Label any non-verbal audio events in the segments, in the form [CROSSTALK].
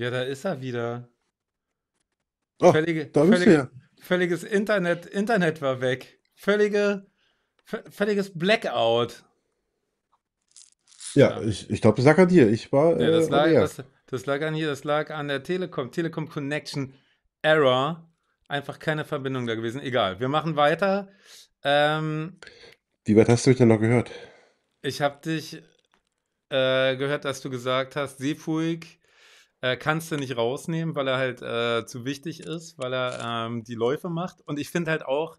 Ja, da ist er wieder. Oh, völlige, da bist du ja. Völliges Internet, Internet war weg. Völlige, völliges Blackout. Ja, ja. ich, ich glaube, das lag an dir. Ich war. Ja, das, äh, lag, das, das lag an dir, das lag an der Telekom. Telekom Connection Error. Einfach keine Verbindung da gewesen. Egal, wir machen weiter. Ähm, Wie weit hast du mich denn noch gehört? Ich habe dich äh, gehört, dass du gesagt hast, Seefuig äh, kannst du nicht rausnehmen, weil er halt äh, zu wichtig ist, weil er ähm, die Läufe macht. Und ich finde halt auch,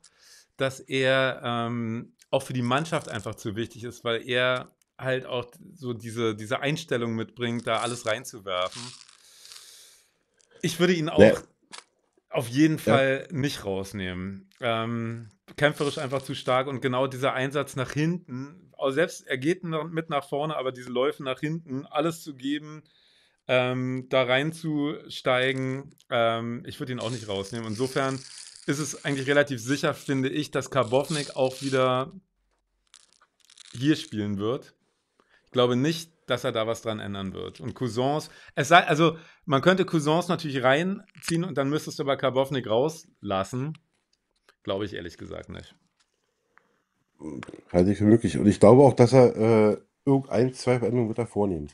dass er ähm, auch für die Mannschaft einfach zu wichtig ist, weil er halt auch so diese, diese Einstellung mitbringt, da alles reinzuwerfen. Ich würde ihn auch nee. auf jeden Fall ja. nicht rausnehmen. Ähm, kämpferisch einfach zu stark und genau dieser Einsatz nach hinten, auch selbst er geht mit nach vorne, aber diese Läufe nach hinten, alles zu geben, ähm, da reinzusteigen. Ähm, ich würde ihn auch nicht rausnehmen. Insofern ist es eigentlich relativ sicher, finde ich, dass Karbovnik auch wieder hier spielen wird. Ich glaube nicht, dass er da was dran ändern wird. Und Cousins, es sei, also man könnte Cousins natürlich reinziehen und dann müsstest du aber Karbovnik rauslassen. Glaube ich ehrlich gesagt nicht. Halte ich für möglich. Und ich glaube auch, dass er äh, irgendein, zwei Veränderungen wird er vornehmen.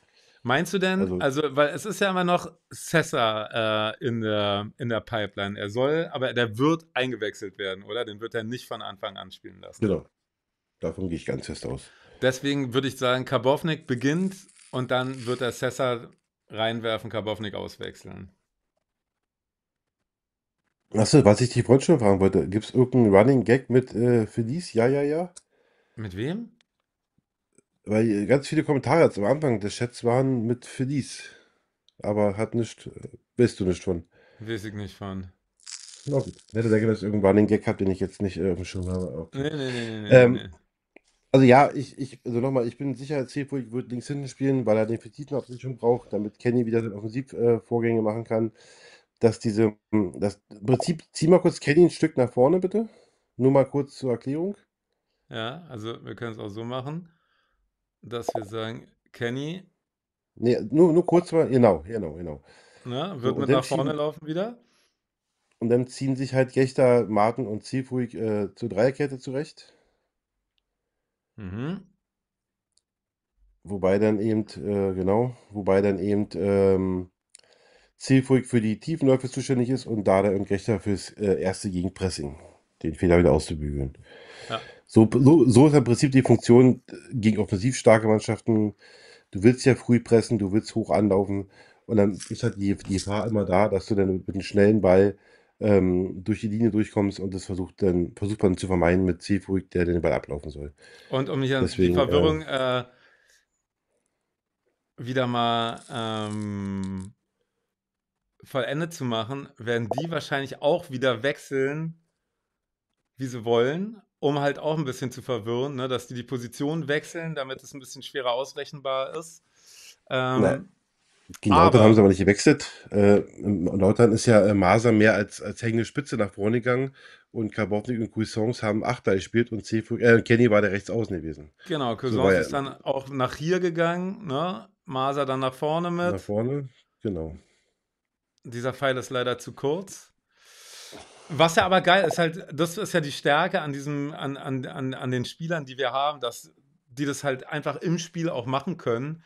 Meinst du denn, also, also, weil es ist ja immer noch Sessa äh, in, der, in der Pipeline. Er soll, aber der wird eingewechselt werden, oder? Den wird er nicht von Anfang an spielen lassen. Genau. Davon gehe ich ganz fest aus. Deswegen würde ich sagen, Karbovnik beginnt und dann wird er Sessa reinwerfen, Karbovnik auswechseln. Achso, was ich dich vorhin schon fragen wollte, gibt es irgendeinen Running Gag mit äh, Felice? Ja, ja, ja. Mit wem? weil ganz viele Kommentare jetzt am Anfang des Chats waren mit Feliz. Aber hat nicht, äh, weißt du nicht von. Weiß ich nicht von. Na gut. Ich hätte da gedacht, irgendwann den Gag habt, den ich jetzt nicht äh, auf dem Schirm habe. Okay. Nee, nee, nee, nee, ähm, nee. Also ja, ich, ich also nochmal, ich bin sicher, ich würde links hinten spielen, weil er den Petitenabsicherung braucht, damit Kenny wieder seine Offensivvorgänge machen kann. Dass diese, das Prinzip, zieh mal kurz Kenny ein Stück nach vorne, bitte. Nur mal kurz zur Erklärung. Ja, also wir können es auch so machen dass wir sagen, Kenny. Nee, nur, nur kurz mal, genau, genau, genau. Na, ne? wird so, mit nach vorne ziehen, laufen wieder? Und dann ziehen sich halt Gechter, Martin und Zielfruig äh, zur Dreierkette zurecht. Mhm. Wobei dann eben, äh, genau, wobei dann eben ähm, Zielfruig für die Tiefenläufe zuständig ist und Dada und Gechter fürs äh, erste Gegenpressing, den Fehler wieder auszubügeln. Ja. So, so, so ist im Prinzip die Funktion äh, gegen offensiv starke Mannschaften. Du willst ja früh pressen, du willst hoch anlaufen und dann ist halt die, die Gefahr immer da, dass du dann mit einem schnellen Ball ähm, durch die Linie durchkommst und das versucht dann versucht man zu vermeiden mit Seefruig, der den Ball ablaufen soll. Und um hier Deswegen, die Verwirrung äh, äh, wieder mal ähm, vollendet zu machen, werden die wahrscheinlich auch wieder wechseln, wie sie wollen um halt auch ein bisschen zu verwirren, ne? dass die die Position wechseln, damit es ein bisschen schwerer ausrechenbar ist. Ähm, Nein. Die Norton haben sie aber nicht gewechselt. Äh, Norton ist ja äh, Maser mehr als, als hängende Spitze nach vorne gegangen und Karbovnik und Cuisance haben Achter gespielt und Cifu, äh, Kenny war der Rechtsaußen gewesen. Genau, Cuisance so ist dann auch nach hier gegangen, ne? Maser dann nach vorne mit. Nach vorne, genau. Dieser Pfeil ist leider zu kurz. Was ja aber geil ist, halt, das ist ja die Stärke an diesem, an, an, an, an den Spielern, die wir haben, dass die das halt einfach im Spiel auch machen können,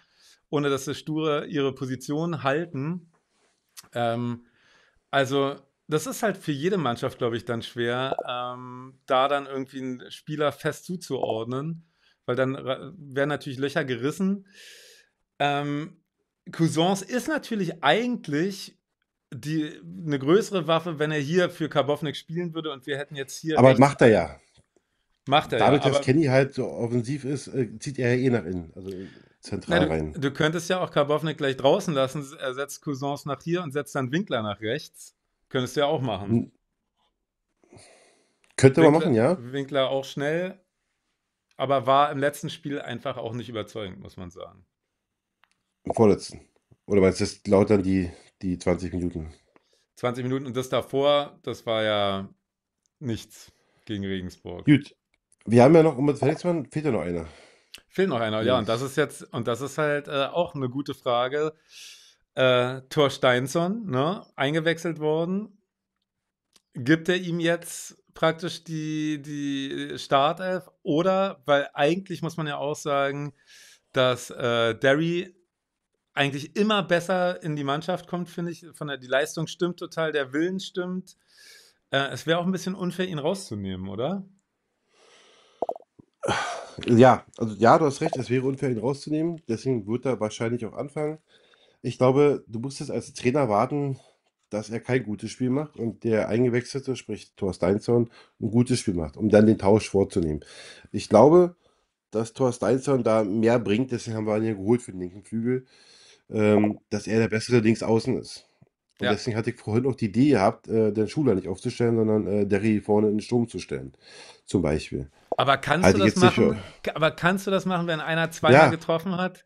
ohne dass sie sture ihre Position halten. Ähm, also, das ist halt für jede Mannschaft, glaube ich, dann schwer, ähm, da dann irgendwie einen Spieler fest zuzuordnen, weil dann werden natürlich Löcher gerissen. Ähm, Cousins ist natürlich eigentlich die, eine größere Waffe, wenn er hier für Karbovnik spielen würde und wir hätten jetzt hier. Aber macht er ja. Macht er Dadurch, ja. Dadurch, dass Kenny halt so offensiv ist, äh, zieht er ja eh nach innen. Also zentral Na, du, rein. Du könntest ja auch Karbovnik gleich draußen lassen. Er setzt Cousins nach hier und setzt dann Winkler nach rechts. Könntest du ja auch machen. Hm. Könnte Winkler, man machen, ja. Winkler auch schnell, aber war im letzten Spiel einfach auch nicht überzeugend, muss man sagen. Im vorletzten. Oder weil es das lautern die, die 20 Minuten. 20 Minuten und das davor, das war ja nichts gegen Regensburg. Gut. Wir haben ja noch, um mit Felixmann fehlt ja noch einer. Fehlt noch einer, ja. ja. Und das ist jetzt, und das ist halt äh, auch eine gute Frage. Äh, Thor Steinsson, ne, eingewechselt worden. Gibt er ihm jetzt praktisch die, die Startelf? Oder, weil eigentlich muss man ja auch sagen, dass äh, Derry eigentlich immer besser in die Mannschaft kommt, finde ich. Von der, die Leistung stimmt total, der Willen stimmt. Äh, es wäre auch ein bisschen unfair, ihn rauszunehmen, oder? Ja, also ja, du hast recht, es wäre unfair, ihn rauszunehmen. Deswegen wird er wahrscheinlich auch anfangen. Ich glaube, du musst es als Trainer warten, dass er kein gutes Spiel macht und der Eingewechselte, sprich Thor Steinson, ein gutes Spiel macht, um dann den Tausch vorzunehmen. Ich glaube, dass Thor Steinson da mehr bringt, deswegen haben wir ihn ja geholt für den linken Flügel ähm, dass er der bessere Linksaußen ist. Und ja. deswegen hatte ich vorhin noch die Idee gehabt, äh, den Schuler nicht aufzustellen, sondern äh, Derry vorne in den Sturm zu stellen. Zum Beispiel. Aber kannst, halt du das machen, für... aber kannst du das machen, wenn einer zweimal ja. getroffen hat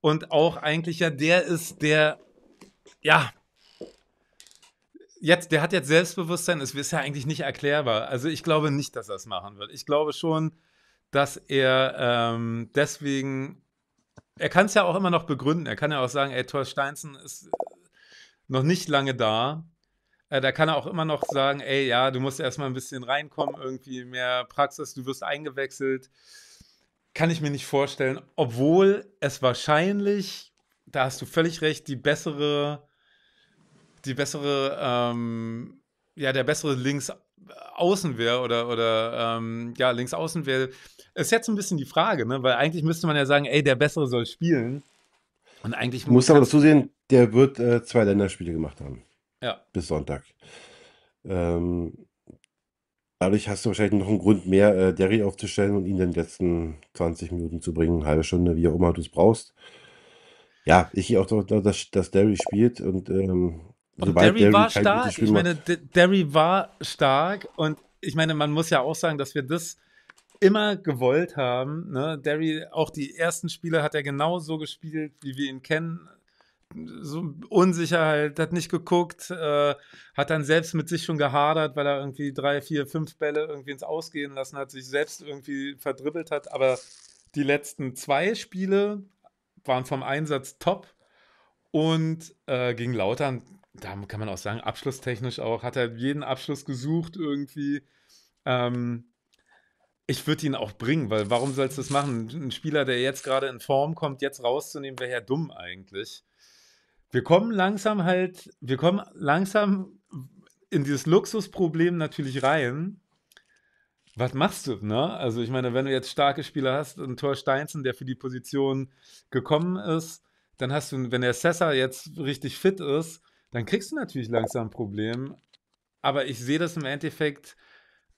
und auch eigentlich ja der ist, der ja jetzt, der hat jetzt Selbstbewusstsein, es ist ja eigentlich nicht erklärbar. Also ich glaube nicht, dass er es machen wird. Ich glaube schon, dass er ähm, deswegen er kann es ja auch immer noch begründen. Er kann ja auch sagen, ey, Thor Steinzen ist äh, noch nicht lange da. Äh, da kann er auch immer noch sagen, ey, ja, du musst erstmal ein bisschen reinkommen, irgendwie mehr Praxis, du wirst eingewechselt. Kann ich mir nicht vorstellen, obwohl es wahrscheinlich, da hast du völlig recht, die bessere, die bessere, ähm, ja, der bessere Links, Außenwehr oder, oder ähm, ja, Linksaußenwehr. Ist jetzt ein bisschen die Frage, ne? weil eigentlich müsste man ja sagen, ey, der Bessere soll spielen. Und eigentlich muss. Muss aber dazu sehen, der wird äh, zwei Länderspiele gemacht haben. Ja. Bis Sonntag. Ähm, dadurch hast du wahrscheinlich noch einen Grund mehr, äh, Derry aufzustellen und ihn in den letzten 20 Minuten zu bringen, halbe Stunde, wie auch immer du es brauchst. Ja, ich gehe auch, dass, dass Derry spielt und ähm, und Derry, Derry war stark. Ich meine, Derry war stark. Und ich meine, man muss ja auch sagen, dass wir das immer gewollt haben. Ne? Derry, auch die ersten Spiele hat er genau so gespielt, wie wir ihn kennen. So Unsicherheit, halt, hat nicht geguckt, äh, hat dann selbst mit sich schon gehadert, weil er irgendwie drei, vier, fünf Bälle irgendwie ins Ausgehen lassen hat, sich selbst irgendwie verdribbelt hat. Aber die letzten zwei Spiele waren vom Einsatz top und äh, gegen Lautern da kann man auch sagen, abschlusstechnisch auch, hat er jeden Abschluss gesucht irgendwie. Ähm, ich würde ihn auch bringen, weil warum sollst du das machen? Ein Spieler, der jetzt gerade in Form kommt, jetzt rauszunehmen, wäre ja dumm eigentlich. Wir kommen langsam halt, wir kommen langsam in dieses Luxusproblem natürlich rein. Was machst du, ne? Also ich meine, wenn du jetzt starke Spieler hast, ein Tor Steinzen, der für die Position gekommen ist, dann hast du, wenn der Sessa jetzt richtig fit ist, dann kriegst du natürlich langsam ein Problem. Aber ich sehe das im Endeffekt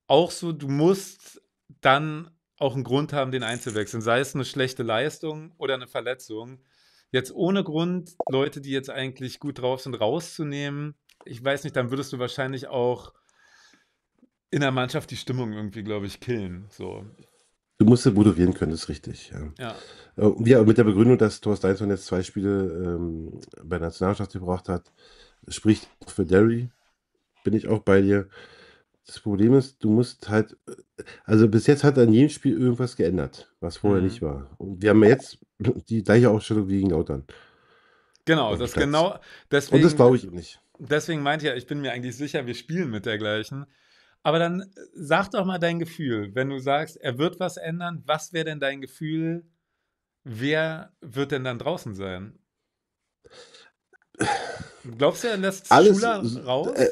auch so, du musst dann auch einen Grund haben, den einzuwechseln. Sei es eine schlechte Leistung oder eine Verletzung. Jetzt ohne Grund Leute, die jetzt eigentlich gut drauf sind, rauszunehmen. Ich weiß nicht, dann würdest du wahrscheinlich auch in der Mannschaft die Stimmung irgendwie, glaube ich, killen. So. Du musst es motivieren können, ist richtig. Ja. Ja. ja. Äh, mit der Begründung, dass Thor Steinson jetzt zwei Spiele ähm, bei der Nationalmannschaft gebracht hat, spricht für Derry, bin ich auch bei dir. Das Problem ist, du musst halt, äh, also bis jetzt hat er in jedem Spiel irgendwas geändert, was vorher mhm. nicht war. Und wir haben jetzt die gleiche Ausstellung wie gegen Lautern. Genau, das Platz. genau. Deswegen, Und das glaube ich nicht. Deswegen meinte ich ja, ich bin mir eigentlich sicher, wir spielen mit der gleichen. Aber dann äh, sag doch mal dein Gefühl, wenn du sagst, er wird was ändern, was wäre denn dein Gefühl? Wer wird denn dann draußen sein? [SIGHS] Glaubst du an das alles, äh, raus? Äh,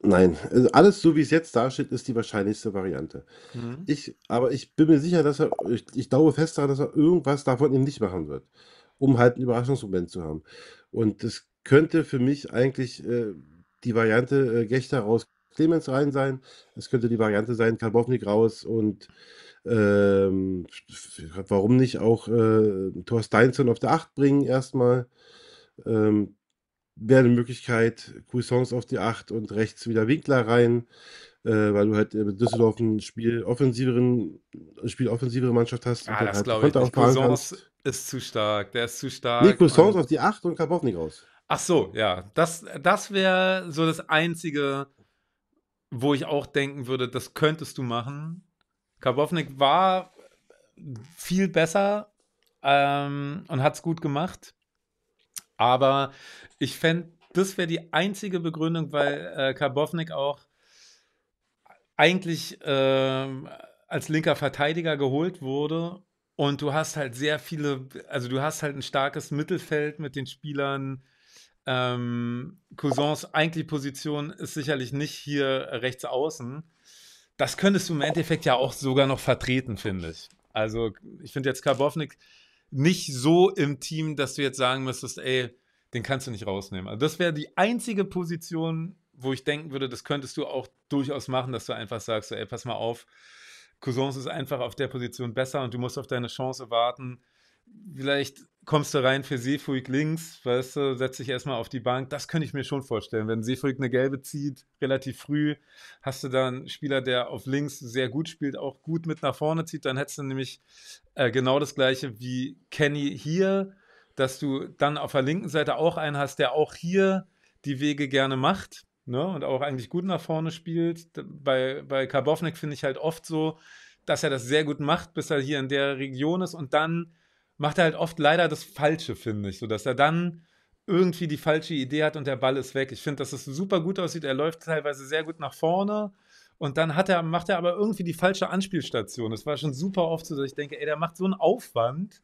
nein, also alles so wie es jetzt dasteht, ist die wahrscheinlichste Variante. Mhm. Ich, aber ich bin mir sicher, dass er, ich, ich glaube fest daran, dass er irgendwas davon eben nicht machen wird, um halt einen Überraschungsmoment zu haben. Und das könnte für mich eigentlich äh, die Variante äh, Gechter raus, Clemens rein sein. Es könnte die Variante sein, Karbovnik raus und ähm, warum nicht auch äh, Thor Steinson auf der 8 bringen erstmal. Ähm, wäre eine Möglichkeit, Cuisance auf die 8 und rechts wieder Winkler rein, äh, weil du halt mit Düsseldorf ein Spiel offensiveren, Spiel offensivere Mannschaft hast. Ah, das halt glaube ich nicht. Cuisance ist zu stark, der ist zu stark. Nee, Cuisance auf die 8 und Karpovnik raus. Ach so, ja. Das, das wäre so das Einzige, wo ich auch denken würde, das könntest du machen. Karpovnik war viel besser ähm, und hat es gut gemacht. Aber ich fände, das wäre die einzige Begründung, weil äh, Karbovnik auch eigentlich äh, als linker Verteidiger geholt wurde. Und du hast halt sehr viele, also du hast halt ein starkes Mittelfeld mit den Spielern. Ähm, Cousins Eigentlich-Position ist sicherlich nicht hier rechts außen. Das könntest du im Endeffekt ja auch sogar noch vertreten, finde ich. Also ich finde jetzt Karbovnik nicht so im Team, dass du jetzt sagen müsstest, ey, den kannst du nicht rausnehmen. Also das wäre die einzige Position, wo ich denken würde, das könntest du auch durchaus machen, dass du einfach sagst, ey, pass mal auf, Cousins ist einfach auf der Position besser und du musst auf deine Chance warten. Vielleicht kommst du rein für Seefuig links, weißt du, setz dich erstmal auf die Bank. Das könnte ich mir schon vorstellen. Wenn Seefuig eine gelbe zieht, relativ früh, hast du dann einen Spieler, der auf links sehr gut spielt, auch gut mit nach vorne zieht, dann hättest du nämlich äh, genau das gleiche wie Kenny hier, dass du dann auf der linken Seite auch einen hast, der auch hier die Wege gerne macht. Ne, und auch eigentlich gut nach vorne spielt. Bei, bei Karbovnik finde ich halt oft so, dass er das sehr gut macht, bis er hier in der Region ist und dann macht er halt oft leider das Falsche, finde ich, sodass er dann irgendwie die falsche Idee hat und der Ball ist weg. Ich finde, dass es super gut aussieht. Er läuft teilweise sehr gut nach vorne und dann hat er, macht er aber irgendwie die falsche Anspielstation. Das war schon super oft so, dass ich denke, ey, der macht so einen Aufwand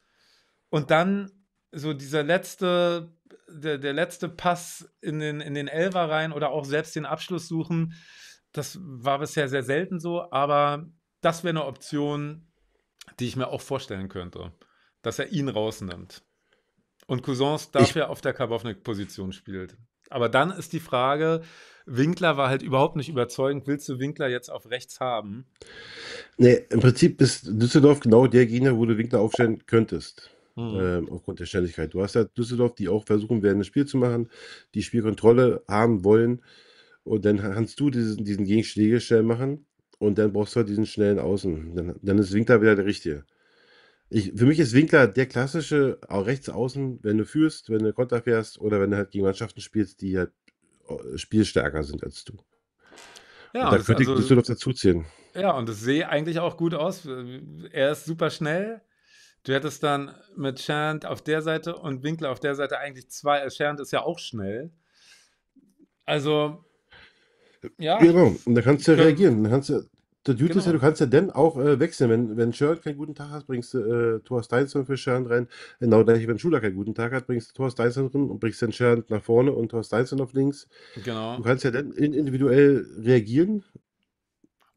und dann so dieser letzte, der, der letzte Pass in den, in den Elfer rein oder auch selbst den Abschluss suchen. Das war bisher sehr selten so, aber das wäre eine Option, die ich mir auch vorstellen könnte dass er ihn rausnimmt. Und Cousins dafür ich, auf der Karbovnik-Position spielt. Aber dann ist die Frage, Winkler war halt überhaupt nicht überzeugend. Willst du Winkler jetzt auf rechts haben? Nee, im Prinzip ist Düsseldorf genau der Gegner, wo du Winkler aufstellen könntest. Hm. Ähm, aufgrund der Schnelligkeit. Du hast ja Düsseldorf, die auch versuchen werden, ein Spiel zu machen, die Spielkontrolle haben wollen. Und dann kannst du diesen, diesen Gegenschläge schnell machen. Und dann brauchst du halt diesen schnellen Außen. Dann, dann ist Winkler wieder der Richtige. Ich, für mich ist Winkler der klassische auch rechts außen, wenn du führst, wenn du Konter fährst oder wenn du halt gegen Mannschaften spielst, die halt spielstärker sind als du. Ja, und da könnte also, Düsseldorf dazuziehen. Ja, und das sehe eigentlich auch gut aus. Er ist super schnell. Du hättest dann mit Schand auf der Seite und Winkler auf der Seite eigentlich zwei. Also Schand ist ja auch schnell. Also, ja. Genau, und da kannst du ja reagieren. Dann kannst du, der Dude genau. ist ja, du genau. kannst ja dann auch äh, wechseln. Wenn, wenn Shirt keinen guten Tag hat, bringst du äh, Thor Steinson für Shirt rein. Äh, genau gleich, wenn Schuler keinen guten Tag hat, bringst du Thor Steinson drin und bringst dann Shirt nach vorne und Thor Steinson auf links. Genau. Du kannst ja dann individuell reagieren.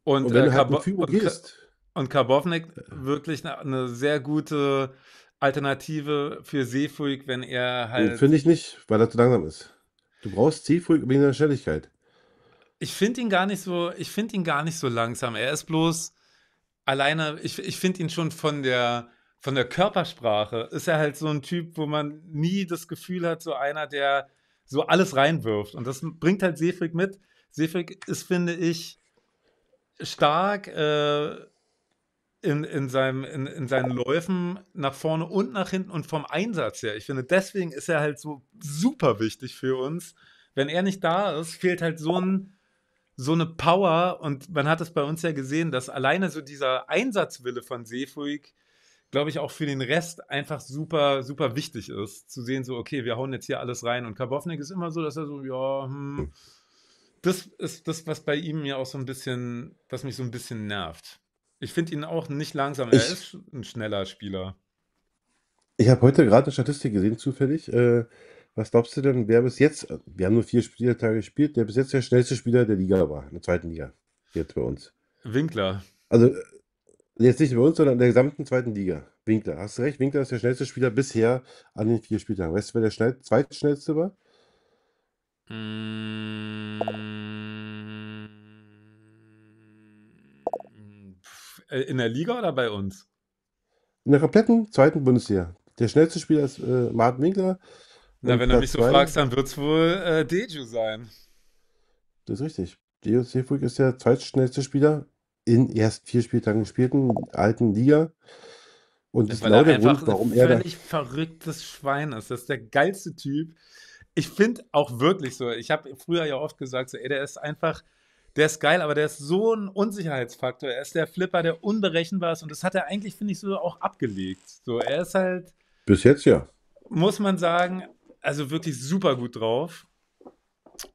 Und, und wenn äh, du halt Karbo und, gehst. Und Karbovnik wirklich eine, eine sehr gute Alternative für Seefuig, wenn er halt. Finde ich nicht, weil er zu langsam ist. Du brauchst Seefuig wegen seiner Schnelligkeit ich finde ihn gar nicht so, ich finde ihn gar nicht so langsam. Er ist bloß alleine, ich, ich finde ihn schon von der, von der Körpersprache ist er halt so ein Typ, wo man nie das Gefühl hat, so einer, der so alles reinwirft. Und das bringt halt Seefried mit. Seefried ist, finde ich, stark äh, in, in, seinem, in, in seinen Läufen nach vorne und nach hinten und vom Einsatz her. Ich finde, deswegen ist er halt so super wichtig für uns. Wenn er nicht da ist, fehlt halt so ein so eine Power und man hat es bei uns ja gesehen, dass alleine so dieser Einsatzwille von Seefuig, glaube ich, auch für den Rest einfach super, super wichtig ist. Zu sehen, so, okay, wir hauen jetzt hier alles rein. Und Karbovnik ist immer so, dass er so, ja, hm, das ist das, was bei ihm ja auch so ein bisschen, was mich so ein bisschen nervt. Ich finde ihn auch nicht langsam. Er ich, ist ein schneller Spieler. Ich habe heute gerade eine Statistik gesehen, zufällig. Äh, was glaubst du denn, wer bis jetzt, wir haben nur vier Spieltage gespielt, der bis jetzt der schnellste Spieler der Liga war, in der zweiten Liga, jetzt bei uns? Winkler. Also jetzt nicht bei uns, sondern in der gesamten zweiten Liga. Winkler, hast du recht, Winkler ist der schnellste Spieler bisher an den vier Spieltagen. Weißt du, wer der schnell, zweitschnellste war? Mm, in der Liga oder bei uns? In der kompletten zweiten Bundesliga. Der schnellste Spieler ist äh, Martin Winkler na, wenn Platz du mich so zwei, fragst, dann wird es wohl äh, Deju sein. Das ist richtig. Deju Seafood ist der zweitschnellste Spieler in erst vier Spieltagen gespielten alten Liga. Und das ist genau der Grund, warum er da... verrücktes Schwein ist. Das ist der geilste Typ. Ich finde auch wirklich so, ich habe früher ja oft gesagt, so, ey, der ist einfach, der ist geil, aber der ist so ein Unsicherheitsfaktor. Er ist der Flipper, der unberechenbar ist und das hat er eigentlich, finde ich, so auch abgelegt. So, er ist halt. Bis jetzt ja. Muss man sagen, also wirklich super gut drauf.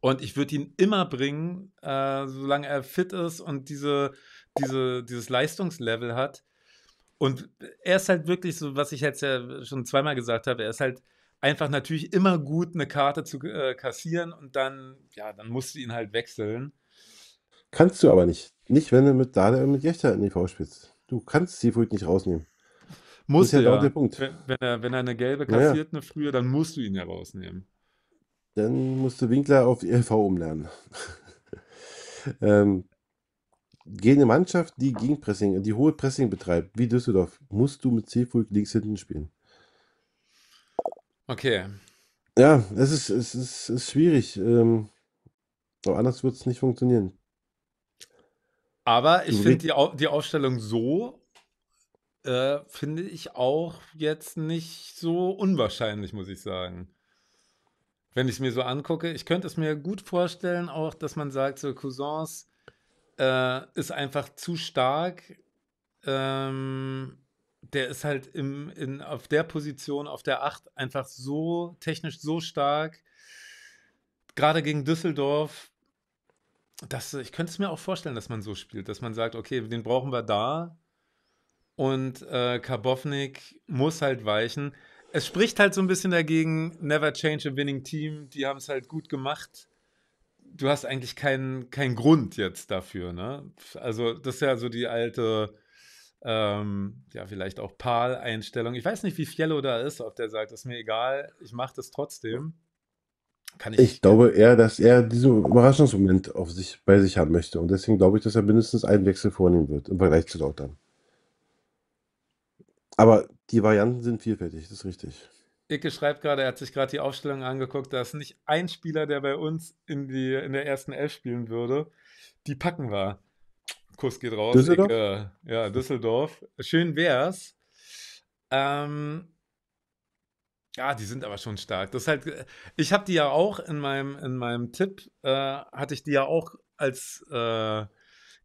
Und ich würde ihn immer bringen, äh, solange er fit ist und diese, diese, dieses Leistungslevel hat. Und er ist halt wirklich so, was ich jetzt ja schon zweimal gesagt habe, er ist halt einfach natürlich immer gut, eine Karte zu äh, kassieren und dann, ja, dann musst du ihn halt wechseln. Kannst du aber nicht. Nicht, wenn du mit Dada und mit Jechter in die V spielst. Du kannst Seafood nicht rausnehmen. Muss ja, ja. der Punkt. Wenn, wenn, er, wenn er eine gelbe kassiert, ja. eine frühe, dann musst du ihn ja rausnehmen. Dann musst du Winkler auf ELV umlernen. [LAUGHS] ähm, gegen eine Mannschaft, die Gegenpressing, die hohe Pressing betreibt, wie Düsseldorf, musst du mit Seefug links hinten spielen. Okay. Ja, es ist, es ist, es ist schwierig. Ähm, aber anders wird es nicht funktionieren. Aber ich finde die, Au die Aufstellung so äh, finde ich auch jetzt nicht so unwahrscheinlich, muss ich sagen. Wenn ich es mir so angucke, ich könnte es mir gut vorstellen, auch, dass man sagt, so Cousins äh, ist einfach zu stark. Ähm, der ist halt im, in, auf der Position, auf der 8, einfach so technisch so stark. Gerade gegen Düsseldorf, das, ich könnte es mir auch vorstellen, dass man so spielt, dass man sagt, okay, den brauchen wir da, und äh, Karbovnik muss halt weichen. Es spricht halt so ein bisschen dagegen, never change a winning team. Die haben es halt gut gemacht. Du hast eigentlich keinen kein Grund jetzt dafür. Ne? Also, das ist ja so die alte, ähm, ja, vielleicht auch Pal-Einstellung. Ich weiß nicht, wie Fiello da ist, ob der sagt, ist mir egal, ich mache das trotzdem. Kann ich, ich glaube eher, dass er diesen Überraschungsmoment auf sich, bei sich haben möchte. Und deswegen glaube ich, dass er mindestens einen Wechsel vornehmen wird im Vergleich zu Lautern. Aber die Varianten sind vielfältig, das ist richtig. Icke schreibt gerade, er hat sich gerade die Aufstellung angeguckt, da ist nicht ein Spieler, der bei uns in, die, in der ersten Elf spielen würde, die packen war. Kuss geht raus. Düsseldorf? Icke, ja, Düsseldorf. Schön wär's. Ähm, ja, die sind aber schon stark. Das halt, ich habe die ja auch in meinem, in meinem Tipp, äh, hatte ich die ja auch als äh,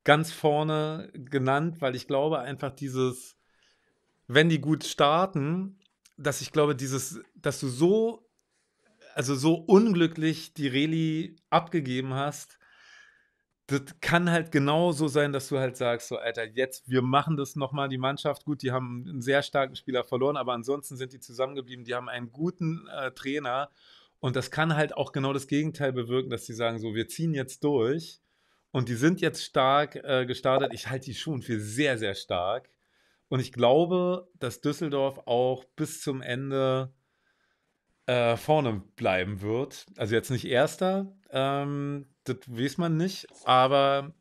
ganz vorne genannt, weil ich glaube einfach dieses wenn die gut starten, dass ich glaube, dieses, dass du so, also so unglücklich die Reli abgegeben hast, das kann halt genau so sein, dass du halt sagst, so Alter, jetzt, wir machen das nochmal, die Mannschaft, gut, die haben einen sehr starken Spieler verloren, aber ansonsten sind die zusammengeblieben, die haben einen guten äh, Trainer und das kann halt auch genau das Gegenteil bewirken, dass die sagen, so, wir ziehen jetzt durch und die sind jetzt stark äh, gestartet. Ich halte die schon für sehr, sehr stark. Und ich glaube, dass Düsseldorf auch bis zum Ende äh, vorne bleiben wird. Also jetzt nicht erster, ähm, das weiß man nicht, aber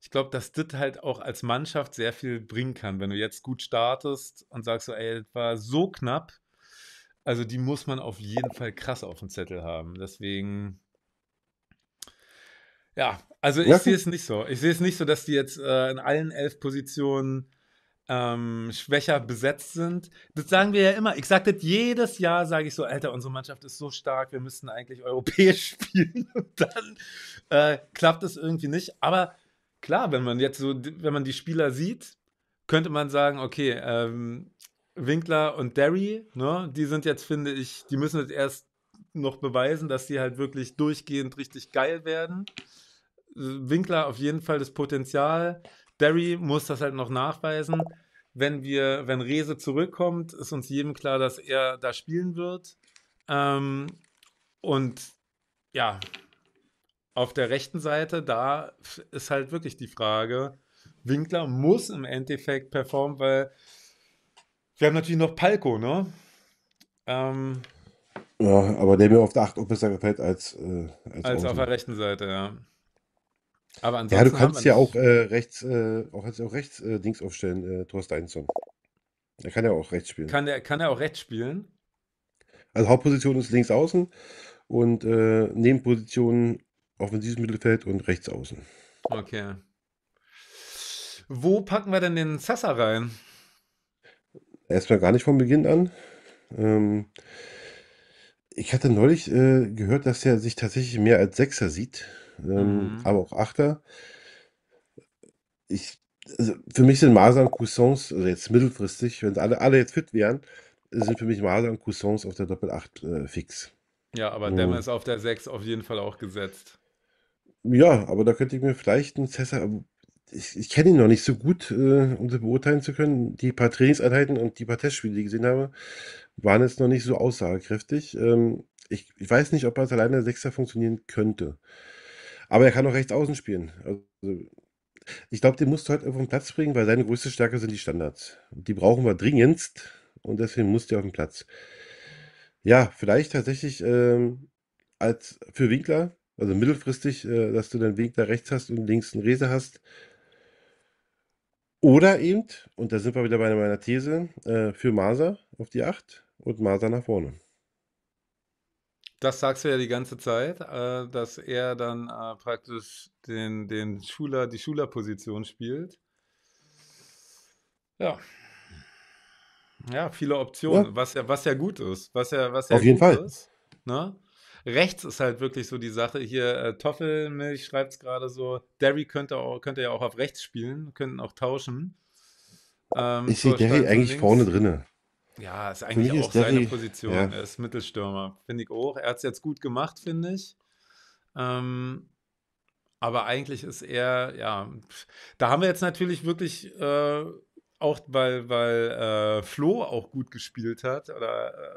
ich glaube, dass das halt auch als Mannschaft sehr viel bringen kann, wenn du jetzt gut startest und sagst so, ey, das war so knapp. Also die muss man auf jeden Fall krass auf dem Zettel haben. Deswegen, ja, also ich ja. sehe es nicht so. Ich sehe es nicht so, dass die jetzt äh, in allen elf Positionen ähm, schwächer besetzt sind. Das sagen wir ja immer. Ich sage das jedes Jahr, sage ich so, Alter, unsere Mannschaft ist so stark, wir müssten eigentlich europäisch [LAUGHS] spielen. Und dann äh, klappt es irgendwie nicht. Aber klar, wenn man jetzt so, wenn man die Spieler sieht, könnte man sagen, okay, ähm, Winkler und Derry, ne, die sind jetzt, finde ich, die müssen jetzt erst noch beweisen, dass sie halt wirklich durchgehend richtig geil werden. Winkler auf jeden Fall das Potenzial. Derry muss das halt noch nachweisen. Wenn wir, wenn Rese zurückkommt, ist uns jedem klar, dass er da spielen wird. Ähm, und ja, auf der rechten Seite, da ist halt wirklich die Frage, Winkler muss im Endeffekt performen, weil wir haben natürlich noch Palko, ne? Ähm, ja, aber der mir auf der 8 auch besser gefällt als, äh, als, als auf der rechten Seite, ja. Aber ansonsten ja, du kannst ja auch äh, rechts, äh, auch, kannst auch rechts äh, Dings aufstellen, äh, Thorsten Er kann ja auch rechts spielen. Kann er kann auch rechts spielen? Also Hauptposition ist links außen und äh, Nebenposition offensives Mittelfeld und rechts außen. Okay. Wo packen wir denn den Sasser rein? Erstmal gar nicht von Beginn an. Ähm, ich hatte neulich äh, gehört, dass er sich tatsächlich mehr als Sechser sieht ähm, mhm. aber auch Achter. Ich, also für mich sind Masern Coussins, also jetzt mittelfristig, wenn alle, alle jetzt fit wären, sind für mich Masern Coussins auf der Doppel-8 äh, fix. Ja, aber hm. Dämmer mhm. ist auf der 6 auf jeden Fall auch gesetzt. Ja, aber da könnte ich mir vielleicht einen Cesar, ähm, ich, ich kenne ihn noch nicht so gut, äh, um sie beurteilen zu können. Die paar Trainingseinheiten und die paar Testspiele, die ich gesehen habe, waren jetzt noch nicht so aussagekräftig. Ähm, ich, ich, weiß nicht, ob er als alleine Sechser funktionieren könnte. Aber er kann auch rechts außen spielen. Also, ich glaube, den musst du halt auf den Platz bringen, weil seine größte Stärke sind die Standards. Die brauchen wir dringendst und deswegen musst du auf den Platz. Ja, vielleicht tatsächlich ähm, als für Winkler, also mittelfristig, äh, dass du dann Winkler rechts hast und links einen Rese hast. Oder eben, und da sind wir wieder bei meiner These, äh, für Maser auf die 8 und Maser nach vorne. Das sagst du ja die ganze Zeit, äh, dass er dann äh, praktisch den, den Schüler, die Schülerposition spielt. Ja. Ja, viele Optionen, ja. Was, ja, was ja gut ist. Was ja, was ja Auf jeden Fall. Ist, ne? Rechts ist halt wirklich so die Sache. Hier, äh, Toffelmilch schreibt es gerade so. Derry könnte, auch, könnte ja auch auf rechts spielen, könnten auch tauschen. Ähm, ich sehe Derry eigentlich links. vorne drinne. Ja, ist eigentlich auch ist seine Position. Ja. Er ist Mittelstürmer, finde ich auch. Er hat es jetzt gut gemacht, finde ich. Ähm, aber eigentlich ist er, ja, da haben wir jetzt natürlich wirklich, äh, auch weil, weil äh, Flo auch gut gespielt hat oder äh,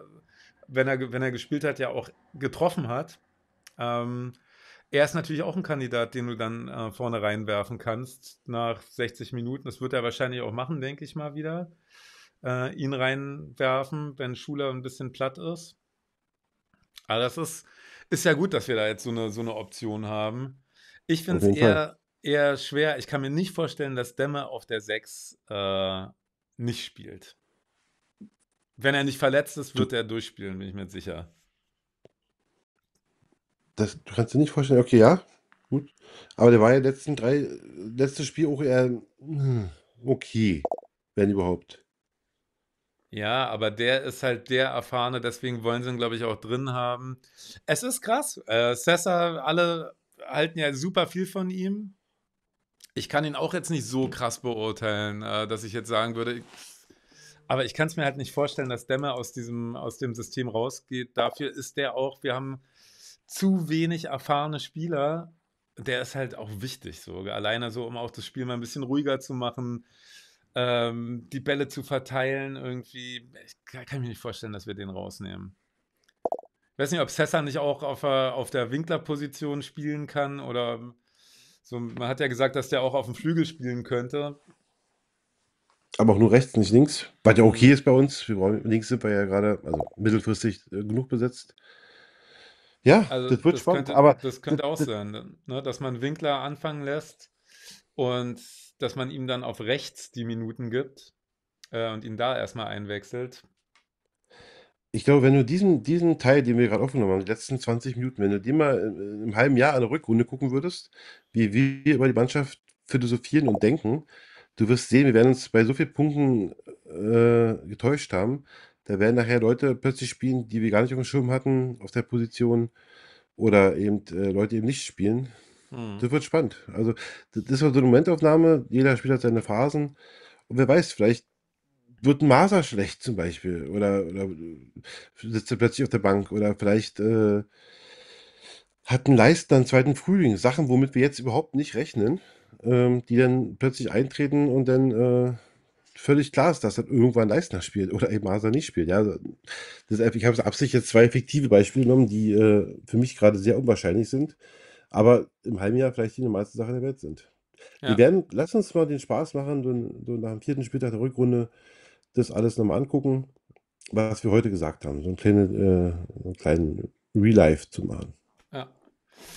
wenn, er, wenn er gespielt hat, ja auch getroffen hat. Ähm, er ist natürlich auch ein Kandidat, den du dann äh, vorne reinwerfen kannst nach 60 Minuten. Das wird er wahrscheinlich auch machen, denke ich mal wieder äh, ihn reinwerfen, wenn Schuler ein bisschen platt ist. Aber das ist, ist ja gut, dass wir da jetzt so eine, so eine Option haben. Ich finde es eher, eher schwer. Ich kann mir nicht vorstellen, dass Dämme auf der 6 äh, nicht spielt. Wenn er nicht verletzt ist, wird er durchspielen, bin ich mir sicher. Das du kannst dir nicht vorstellen. Okay, ja, gut. Aber der war ja letzten drei, letztes Spiel auch eher hm, okay, wenn überhaupt. Ja, aber der ist halt der erfahrene, deswegen wollen sie ihn, glaube ich, auch drin haben. Es ist krass. Äh, Sessa, alle halten ja super viel von ihm. Ich kann ihn auch jetzt nicht so krass beurteilen, äh, dass ich jetzt sagen würde, aber ich kann es mir halt nicht vorstellen, dass Demme aus diesem, aus dem System rausgeht. Dafür ist der auch, wir haben zu wenig erfahrene Spieler. Der ist halt auch wichtig, so alleine so, um auch das Spiel mal ein bisschen ruhiger zu machen ähm, die Bälle zu verteilen, irgendwie. Ich kann, mir nicht vorstellen, dass wir den rausnehmen. Ich weiß nicht, ob Cesar nicht auch auf, auf der Winkler-Position spielen kann oder so. Man hat ja gesagt, dass der auch auf dem Flügel spielen könnte. Aber auch nur rechts, nicht links. Weil der okay ist bei uns. Wir brauchen, links sind wir ja gerade, also mittelfristig äh, genug besetzt. Ja, also das wird das spannend. Könnte, aber das könnte das, auch das sein, ne? dass man Winkler anfangen lässt und dass man ihm dann auf rechts die Minuten gibt äh, und ihn da erstmal einwechselt. Ich glaube, wenn du diesen, diesen Teil, den wir gerade aufgenommen haben, die letzten 20 Minuten, wenn du die mal äh, im, halben Jahr an der Rückrunde gucken würdest, wie, wie wir über die Mannschaft philosophieren und denken, du wirst sehen, wir werden uns bei so vielen Punkten äh, getäuscht haben. Da werden nachher Leute plötzlich spielen, die wir gar nicht auf dem Schirm hatten, auf der Position, oder eben äh, Leute eben nicht spielen. Mhm. Das wird spannend. Also, das ist so eine Momentaufnahme. Jeder Spieler hat seine Phasen. Und wer weiß, vielleicht wird ein Maser schlecht zum Beispiel. Oder, oder äh, sitzt er plötzlich auf der Bank. Oder vielleicht äh, hat ein Leistner einen zweiten Frühling. Sachen, womit wir jetzt überhaupt nicht rechnen, ähm, die dann plötzlich eintreten und dann. Äh, völlig klar ist, dass dann irgendwann Leistner spielt oder eben Maser nicht spielt. Ja, also das, ich habe absichtlich jetzt zwei fiktive Beispiele genommen, die äh, für mich gerade sehr unwahrscheinlich sind aber im halben Jahr vielleicht die normalste Sache der Welt sind. Ja. Wir werden, lass uns mal den Spaß machen, so, so nach dem vierten Spieltag der Rückrunde das alles nochmal angucken, was wir heute gesagt haben. So einen kleinen, äh, einen kleinen Relive zu machen.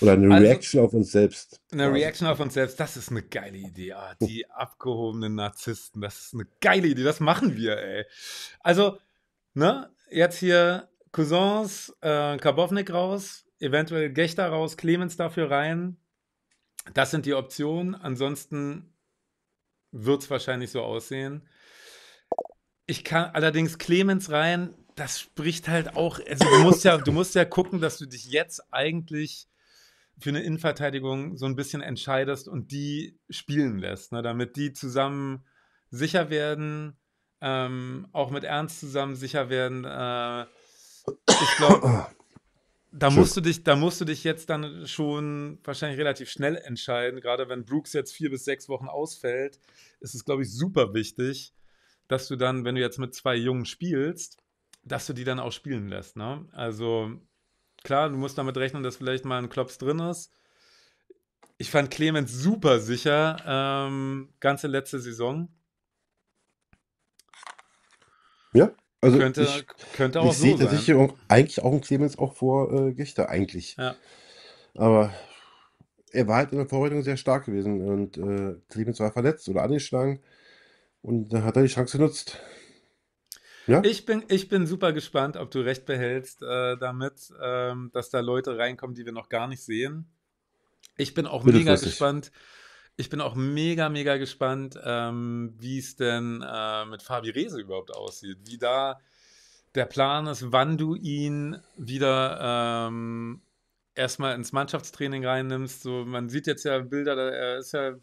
Oder eine also, Reaction auf uns selbst. Eine Reaction auf uns selbst, das ist eine geile Idee. Ah, die [LAUGHS] abgehobenen Narzissten, das ist eine geile Idee, das machen wir, ey. Also, ne, jetzt hier Cousins, äh, Karbovnik raus, eventuell Gechter raus, Clemens dafür rein. Das sind die Optionen. Ansonsten wird es wahrscheinlich so aussehen. Ich kann allerdings Clemens rein, das spricht halt auch, also du musst ja, du musst ja gucken, dass du dich jetzt eigentlich für eine Innenverteidigung so ein bisschen entscheidest und die spielen lässt, ne, damit die zusammen sicher werden, ähm, auch mit Ernst zusammen sicher werden. Äh, ich glaube, da musst du dich, da musst du dich jetzt dann schon wahrscheinlich relativ schnell entscheiden. Gerade wenn Brooks jetzt vier bis sechs Wochen ausfällt, ist es, glaube ich, super wichtig, dass du dann, wenn du jetzt mit zwei Jungen spielst, dass du die dann auch spielen lässt. Ne? Also klar, du musst damit rechnen, dass vielleicht mal ein Klops drin ist. Ich fand Clemens super sicher, ähm, ganze letzte Saison. Ja, also könnte, ich, könnte auch ich so sehe tatsächlich auch, eigentlich auch ein Clemens auch vor äh, Gichter, eigentlich. Ja. Aber er war halt in der Vorbereitung sehr stark gewesen und äh, Clemens war verletzt oder angeschlagen und da hat er die Chance genutzt. Ja? Ich, bin, ich bin super gespannt, ob du recht behältst äh, damit, ähm, dass da Leute reinkommen, die wir noch gar nicht sehen. Ich bin auch mega gespannt. Ich ich bin auch mega, mega gespannt, ähm, wie es denn äh, mit Fabi Rehse überhaupt aussieht. Wie da der Plan ist, wann du ihn wieder ähm, erstmal ins Mannschaftstraining reinnimmst. So, man sieht jetzt ja Bilder, er ist ja,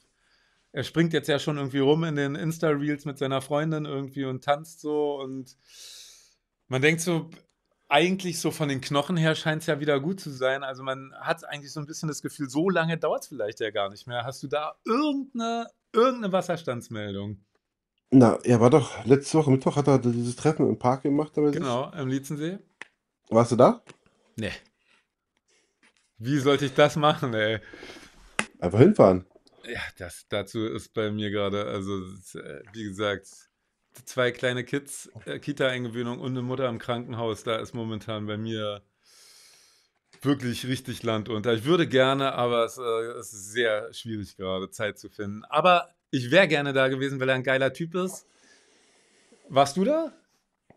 er springt jetzt ja schon irgendwie rum in den Insta-Reels mit seiner Freundin irgendwie und tanzt so und man denkt so, eigentlich so von den Knochen her scheint es ja wieder gut zu sein. Also man hat eigentlich so ein bisschen das Gefühl, so lange dauert es vielleicht ja gar nicht mehr. Hast du da irgendeine, irgendeine Wasserstandsmeldung? Na, er war doch, letzte Woche Mittwoch hat er dieses Treffen im Park gemacht. Genau, am Lietzensee. Warst du da? Nee. Wie sollte ich das machen, ey? Einfach hinfahren. Ja, das, dazu ist bei mir gerade, also äh, wie gesagt, zwei kleine Kids, oh. äh, Kita-Eingewöhnung und eine Mutter im Krankenhaus, da ist momentan bei mir wirklich richtig Land unter. Ich würde gerne, aber es, äh, ist sehr schwierig gerade, Zeit zu finden. Aber ich wäre gerne da gewesen, weil er ein geiler Typ ist. Warst du da?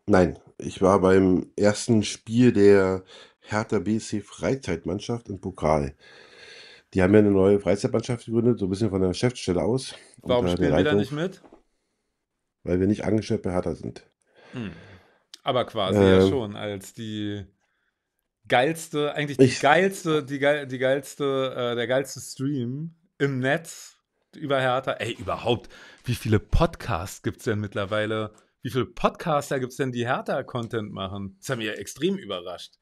Nein, ich war beim ersten Spiel der Hertha BC Freizeitmannschaft im Pokal. Die haben ja eine neue Freizeitmannschaft gegründet, so ein bisschen von der Geschäftsstelle aus. Warum spielen wir da nicht mit? weil wir nicht angestellt bei Hertha sind. Hm. Aber quasi äh, ja ähm. schon als die geilste, eigentlich die ich, geilste, die, die geilste, äh, der geilste Stream im Netz über Hertha. Ey, überhaupt, wie viele Podcasts gibt es denn mittlerweile? Wie viele Podcaster gibt es denn, die Hertha-Content machen? Das hat mich ja extrem überrascht.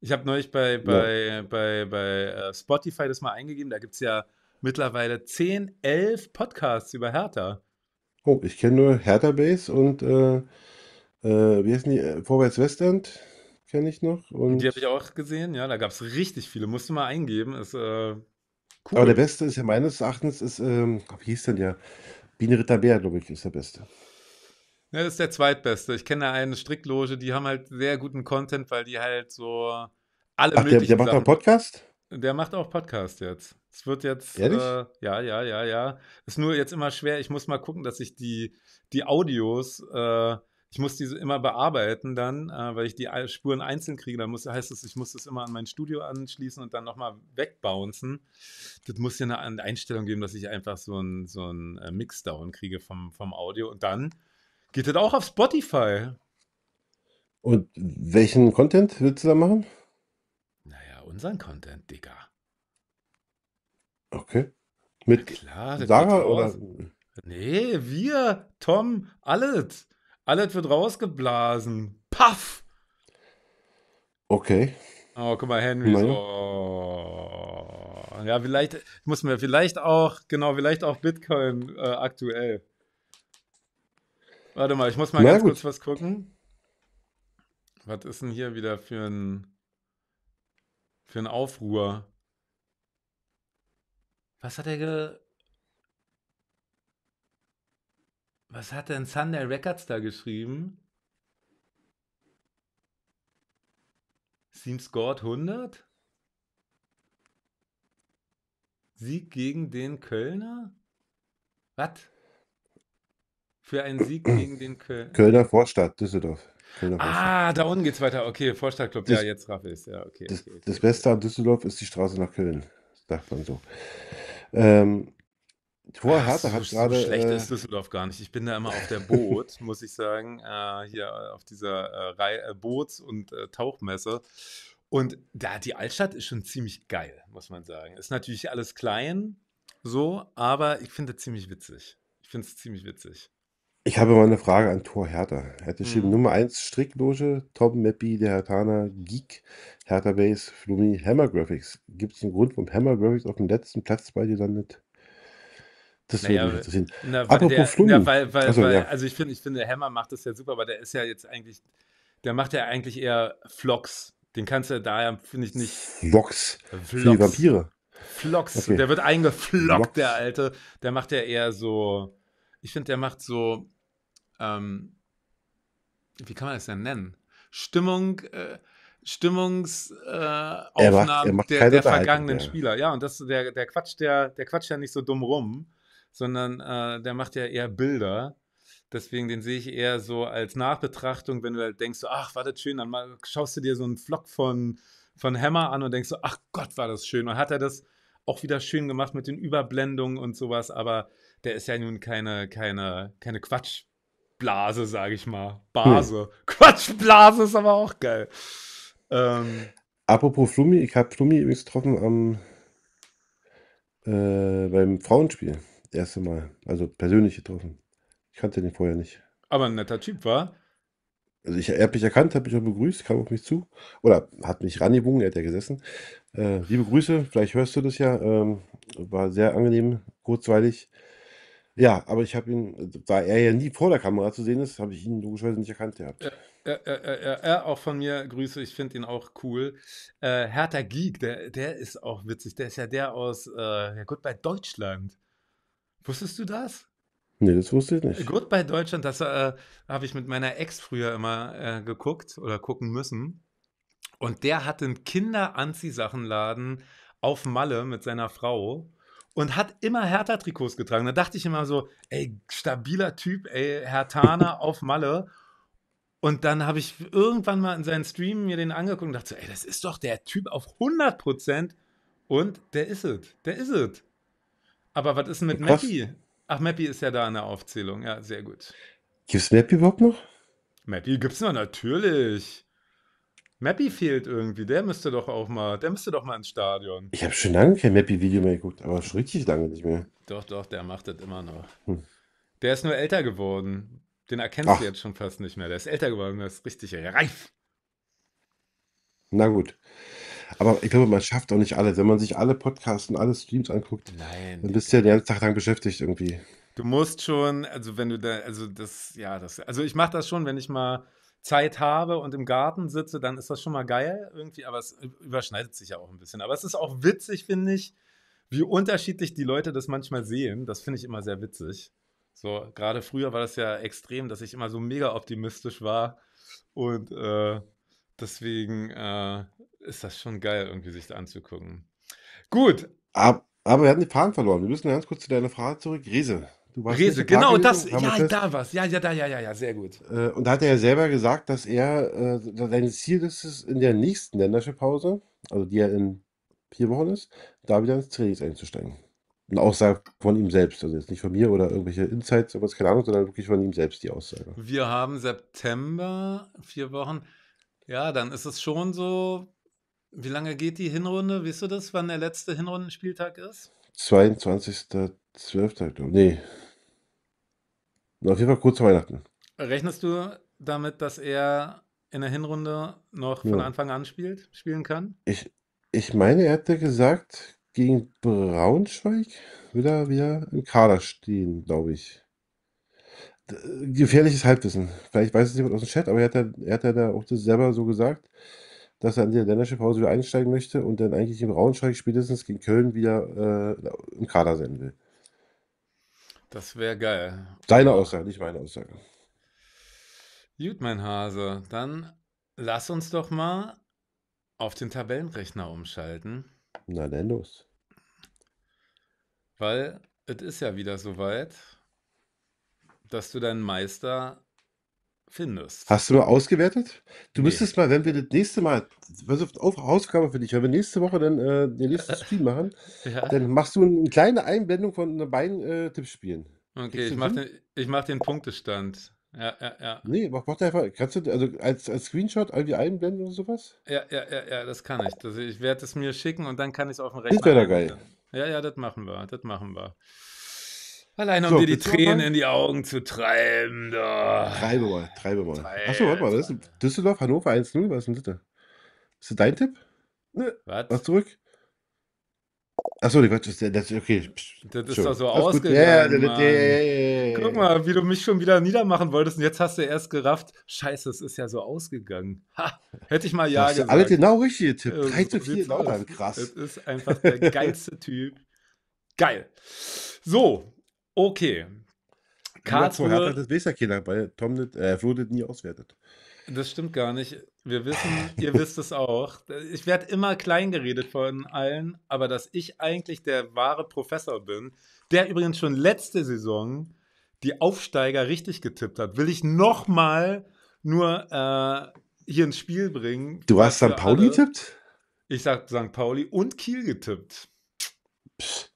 Ich habe neulich bei, bei, ja. bei, bei äh, Spotify das mal eingegeben, da gibt es ja mittlerweile 10, 11 Podcasts über Hertha. Oh, ich kenne nur Hertha Base und äh, äh, wie heißen die? Äh, Vorwärts Westend kenne ich noch. Und die habe ich auch gesehen, ja. Da gab es richtig viele. Musste mal eingeben. Ist äh, cool. Aber der beste ist ja meines Erachtens, ist, ähm, wie hieß denn der? Biene Ritter Bär, glaube ich, ist der beste. Ja, das ist der zweitbeste. Ich kenne eine Strickloge, die haben halt sehr guten Content, weil die halt so alle Ach, der, möglichen der macht Sachen- auch Podcast? Der macht auch Podcast jetzt. Es wird jetzt. Ehrlich? Äh, ja, ja, ja, ja. Ist nur jetzt immer schwer. Ich muss mal gucken, dass ich die, die Audios. Äh, ich muss diese immer bearbeiten dann, äh, weil ich die Spuren einzeln kriege. Dann muss, heißt es, ich muss das immer an mein Studio anschließen und dann nochmal wegbouncen. Das muss ja eine Einstellung geben, dass ich einfach so einen so ein äh, Mixdown kriege vom, vom Audio. Und dann geht das auch auf Spotify. Und welchen Content willst du da machen? Naja, unseren Content, Digga. Okay. Mit Klar, Sarah oder? Nee, wir, Tom, alles. Alles wird rausgeblasen. Paff! Okay. Oh, guck mal, Henry. Oh. Ja, vielleicht muss man vielleicht auch, genau, vielleicht auch Bitcoin äh, aktuell. Warte mal, ich muss mal Na, ganz gut. kurz was gucken. Was ist denn hier wieder für ein, für ein Aufruhr? Was hat er ge. Was hat denn Sunday Records da geschrieben? Team scored 100? Sieg gegen den Kölner? Was? Für einen Sieg [CLEARS THROAT] gegen den Kölner. Kölner Vorstadt, Düsseldorf. Kölner ah, Vorstadt. Ah, da unten geht's weiter. Okay, Vorstadtclub. Ja, jetzt raff ich Ja, okay, das, okay, okay, das Beste an Düsseldorf ist die Straße nach Köln. Das Sagt man so. Ähm, Thor Ach, Hertha so, gerade. So schlecht äh ist Düsseldorf gar nicht. Ich bin da immer auf der Boot, [LAUGHS] muss ich sagen. Äh, hier äh, auf dieser äh, äh, Boots- und äh, Tauchmesse. Und da die Altstadt ist schon ziemlich geil, muss man sagen. Ist natürlich alles klein, so, aber ich finde es ziemlich witzig. Ich finde es ziemlich witzig. Ich habe mal eine Frage an Thor Hertha. Er hat geschrieben, mhm. Nummer 1 Strickloge, Tom Mappy, der Hertaner, Geek, Hertha Base, Flumi, Hammer Graphics. Gibt es einen Grund, warum Hammer Graphics auf dem letzten Platz bei dir landet? Das würde mich Naja, interessieren. na, weil Apropos der, na, weil, weil, Achso, weil, ja. also ich finde, ich finde, Hammer macht das ja super, aber der ist ja jetzt eigentlich, der macht ja eigentlich eher Vlogs. Den kannst du daher, finde ich, nicht Vox für die Vampire. Vlogs. Okay. Der wird eingeflockt, der Alte. Der macht ja eher so, ich finde, der macht so ähm, wie kann man das denn nennen? Stimmung, äh, Stimmungsaufnahmen äh, der, der vergangenen ja. Spieler. Ja, und das, der, der quatscht ja, der quatscht ja nicht so dumm rum, sondern äh, der macht ja eher Bilder. Deswegen den sehe ich eher so als Nachbetrachtung, wenn du halt denkst, so, ach, war das schön, dann mal, schaust du dir so einen Vlog von, von Hammer an und denkst so, ach Gott, war das schön. Und hat er das auch wieder schön gemacht mit den Überblendungen und sowas, aber der ist ja nun keine, keine, keine Quatsch. Blase, sage ich mal. Base. Hm. [LAUGHS] Blase ist aber auch geil. Ähm, Apropos Flumi, ich habe Flumi übrigens getroffen am äh, beim Frauenspiel. Das erste Mal. Also persönlich getroffen. Ich kannte den vorher nicht. Aber ein netter Typ war. Also ich, er hat mich erkannt, hat mich auch begrüßt, kam auf mich zu. Oder hat mich rangebogen, er hat ja gesessen. Äh, liebe Grüße, vielleicht hörst du das ja. Ähm, war sehr angenehm, kurzweilig. Ja, aber ich habe ihn, da also, er ja nie vor der Kamera zu sehen ist, habe ich ihn logischerweise nicht erkannt gehabt. Ja, er, er, er, er, auch von mir Grüße, ich finde ihn auch cool. Äh, Hertha Geek, der, der ist auch witzig. Der ist ja der aus äh, ja gut bei Deutschland. Wusstest du das? Nee, das wusste ich nicht. Gut bei Deutschland, das äh, habe ich mit meiner Ex früher immer äh, geguckt oder gucken müssen. Und der hat einen Kinder-Anziehsachenladen auf Malle mit seiner Frau und hat immer Hertha-Trikots getragen. Da dachte ich immer so, ey, stabiler Typ, ey, Hertaner [LAUGHS] auf Malle. Und dann habe ich irgendwann mal in seinen Stream mir den angeguckt und dachte so, ey, das ist doch der Typ auf 100 Prozent. Und der ist es, der ist es. Aber was ist denn mit Mappy? Ach, Mappy ist ja da in der Aufzählung. Ja, sehr gut. Gibt es Mappy überhaupt noch? Mappy gibt es noch, natürlich. Mappy fehlt irgendwie, der müsste doch auch mal, der müsste doch mal ins Stadion. Ich habe schon lange kein Mappy-Video mehr geguckt, aber schon richtig lange nicht mehr. Doch, doch, der macht das immer noch. Hm. Der ist nur älter geworden. Den erkennst Ach. du jetzt schon fast nicht mehr. Der ist älter geworden, der ist richtig reif. Na gut. Aber ich glaube, man schafft auch nicht alles. Wenn man sich alle Podcasts und alle Streams anguckt, Nein. dann bist du ja den ganzen Tag lang beschäftigt irgendwie. Du musst schon, also wenn du da, also das, ja, das, also ich mache das schon, wenn ich mal Zeit habe und im Garten sitze, dann ist das schon mal geil irgendwie, aber es überschneidet sich ja auch ein bisschen. Aber es ist auch witzig, finde ich, wie unterschiedlich die Leute das manchmal sehen. Das finde ich immer sehr witzig. So, gerade früher war das ja extrem, dass ich immer so mega optimistisch war und äh, deswegen äh, ist das schon geil, irgendwie sich da anzugucken. Gut. Ab, aber wir hatten die Fahnen verloren. Wir müssen ganz kurz zu deiner Frage zurück. Riese, Du warst Rese, genau, das, ja, Test. da war's. Ja, ja, da, ja, ja, ja, sehr gut. Äh, und da hat er ja selber gesagt, dass er, äh, sein Ziel ist es, in der nächsten Ländersche-Pause, also die ja in vier Wochen ist, da wieder ins Training einzusteigen. Eine Aussage von ihm selbst, also jetzt nicht von mir oder irgendwelche Insights, aber keine Ahnung, sondern wirklich von ihm selbst die Aussage. Wir haben September, vier Wochen. Ja, dann ist es schon so, wie lange geht die Hinrunde? Weißt du das, wann der letzte Hinrundenspieltag ist? 22.12. Nee, auf jeden Fall kurz vor Weihnachten. Rechnest du damit, dass er in der Hinrunde noch von ja. Anfang an spielt, spielen kann? Ich, ich meine, er hätte gesagt, gegen Braunschweig wird er wieder im Kader stehen, glaube ich. Gefährliches Halbwissen. Vielleicht weiß es jemand aus dem Chat, aber er hat, ja, er hat ja da auch das selber so gesagt, dass er in der Länderspielpause wieder einsteigen möchte und dann eigentlich im Braunschweig spätestens gegen Köln wieder äh, im Kader sein will. Das wäre geil. Deine Aussage, nicht meine Aussage. Gut, mein Hase, dann lass uns doch mal auf den Tabellenrechner umschalten. Na dann los. Weil es ist ja wieder soweit, dass du deinen Meister findest. Hast du mal ausgewertet? Du Nee. müsstest mal, wenn wir das nächste Mal, was ist auf Hausaufgabe für dich, wenn wir nächste Woche dann äh, den nächsten [LAUGHS] Stream machen, Ja. dann machst du eine kleine Einblendung von den beiden äh, Tippspielen. Okay, ich den mach den, ich mach den Punktestand. Ja, ja, ja. Nee, mach, mach einfach, kannst du also als, als Screenshot irgendwie einblenden oder sowas? Ja, ja, ja, ja, das kann ich. Das, ich werde es mir schicken und dann kann ich es auf dem Rechner. Das wäre doch geil. Ja, ja, das machen wir. Das machen wir. Alleine um so, dir die Tränen in die Augen zu treiben. Da. Treibe mal, treibe mal. Treibe. Achso, warte mal, das ist Düsseldorf, Hannover 1-0, was ist denn das? Ist das dein Tipp? Ne. Was? Was zurück? Achso, die Quatsch, das, okay. Das ist doch so ausgegangen. Ja, ja, ja, Guck mal, wie du mich schon wieder niedermachen wolltest und jetzt hast du erst gerafft. Scheiße, es ist ja so ausgegangen. Ha, hätte ich mal ja gesagt. Alle genau richtige Tipp. 3 zu 4 Lautern, krass. Das ist einfach der geilste Typ. Geil. So, Okay. Karlsruhe. Hertha, das weiß ja keiner, weil Tom nicht, äh, Flo nicht nie auswertet. Das stimmt gar nicht. Wir wissen, [LAUGHS] ihr wisst es auch. Ich werde immer klein geredet von allen, aber dass ich eigentlich der wahre Professor bin, der übrigens schon letzte Saison die Aufsteiger richtig getippt hat, will ich nochmal nur äh, hier ins Spiel bringen. Du hast St. Pauli getippt? Ich sag St. Pauli und Kiel getippt. Psst.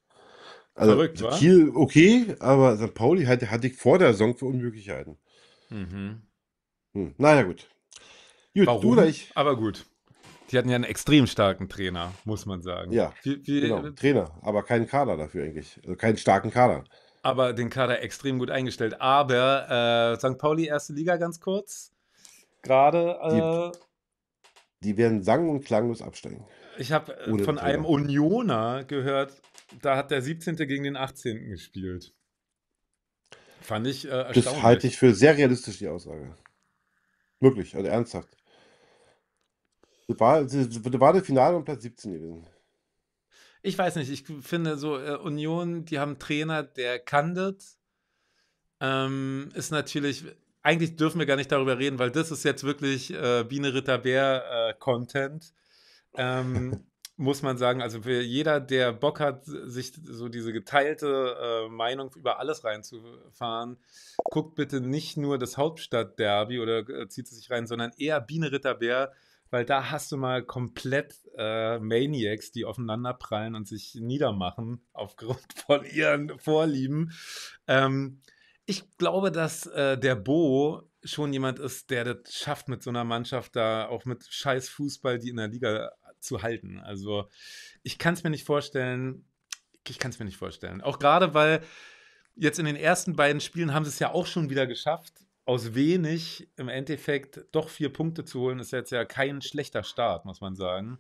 Also Verrückt, Kiel okay, aber St. Pauli hatte, hatte ich vor der Saison für Unmöglichkeiten. Mhm. Hm, naja, gut. Gut, Warum? du oder ich. Aber gut. Die hatten ja einen extrem starken Trainer, muss man sagen. Ja, wie, wie, genau, äh, Trainer, aber keinen Kader dafür eigentlich. Also keinen starken Kader. Aber den Kader extrem gut eingestellt. Aber äh, St. Pauli, erste Liga ganz kurz. Gerade. Äh, die, die, werden sang- und klanglos absteigen. Ich habe äh, von einem Unioner gehört, da hat der 17. gegen den 18. gespielt. Fand ich äh, erstaunlich. Das halte ich für sehr realistisch, die Aussage. Wirklich, also ernsthaft. Das war, das war das Finale um Platz 17 gewesen. Ich weiß nicht, ich finde so äh, Union, die haben einen Trainer, der kann das. Ähm, ist natürlich, eigentlich dürfen wir gar nicht darüber reden, weil das ist jetzt wirklich äh, Biene Ritter Bär äh, Content. Ähm, [LAUGHS] muss man sagen, also für jeder, der Bock hat, sich so diese geteilte äh, Meinung über alles reinzufahren, guckt bitte nicht nur das Hauptstadtderby oder äh, zieht es sich rein, sondern eher Bienenritterbär, weil da hast du mal komplett äh, Maniacs, die aufeinander prallen und sich niedermachen aufgrund [LAUGHS] von ihren Vorlieben. Ähm, ich glaube, dass äh, der Bo schon jemand ist, der das schafft mit so einer Mannschaft da auch mit scheiß Fußball, die in der Liga zu halten. Also ich kann es mir nicht vorstellen. Ich kann es mir nicht vorstellen. Auch gerade, weil jetzt in den ersten beiden Spielen haben sie es ja auch schon wieder geschafft, aus wenig im Endeffekt doch vier Punkte zu holen. Ist jetzt ja kein schlechter Start, muss man sagen.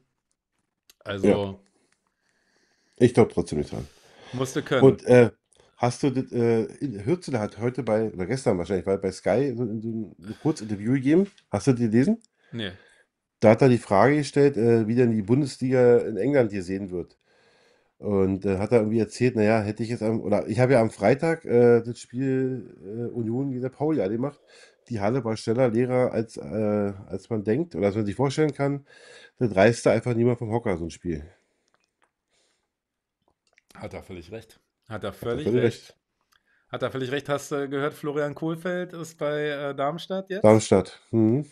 Also. Ja. Ich glaube trotzdem nicht dran. Musste können. Und äh, hast du, äh, Hürzel hat heute bei, oder gestern wahrscheinlich, bei, bei Sky so, ein, ein Kurzinterview gegeben. Hast du die gelesen? Nee da hat er die Frage gestellt, äh, wie denn die Bundesliga in England hier sehen wird. Und äh, hat er irgendwie erzählt, naja, hätte ich jetzt am, oder ich habe ja am Freitag äh, das Spiel äh, Union gegen der Pauli angemacht. Die Halle war schneller leerer, als, äh, als man denkt oder als man sich vorstellen kann. Das reißt da einfach niemand vom Hocker, so ein Spiel. Hat er völlig recht. Hat er völlig, hat er völlig recht. recht. Hat er völlig recht. Hast du gehört, Florian Kohlfeld ist bei äh, Darmstadt jetzt? Darmstadt. Mhm.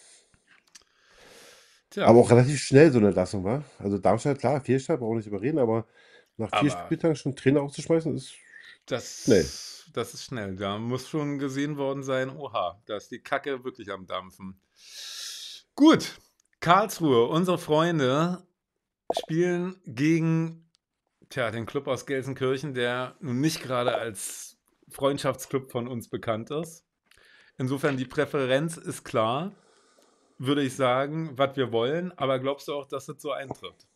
Tja. Aber auch relativ schnell so eine Lassung war. Also Darmstadt, klar, Vierstadt, brauchen wir nicht überreden, aber nach vier Spieltagen schon Trainer auszuschmeißen, ist das, schnell. Das ist schnell. Da muss schon gesehen worden sein, oha, da ist die Kacke wirklich am Dampfen. Gut, Karlsruhe, unsere Freunde spielen gegen tja, den Club aus Gelsenkirchen, der nun nicht gerade als Freundschaftsclub von uns bekannt ist. Insofern, die Präferenz ist klar würde ich sagen, was wir wollen, aber glaubst du auch, dass das so eintrifft?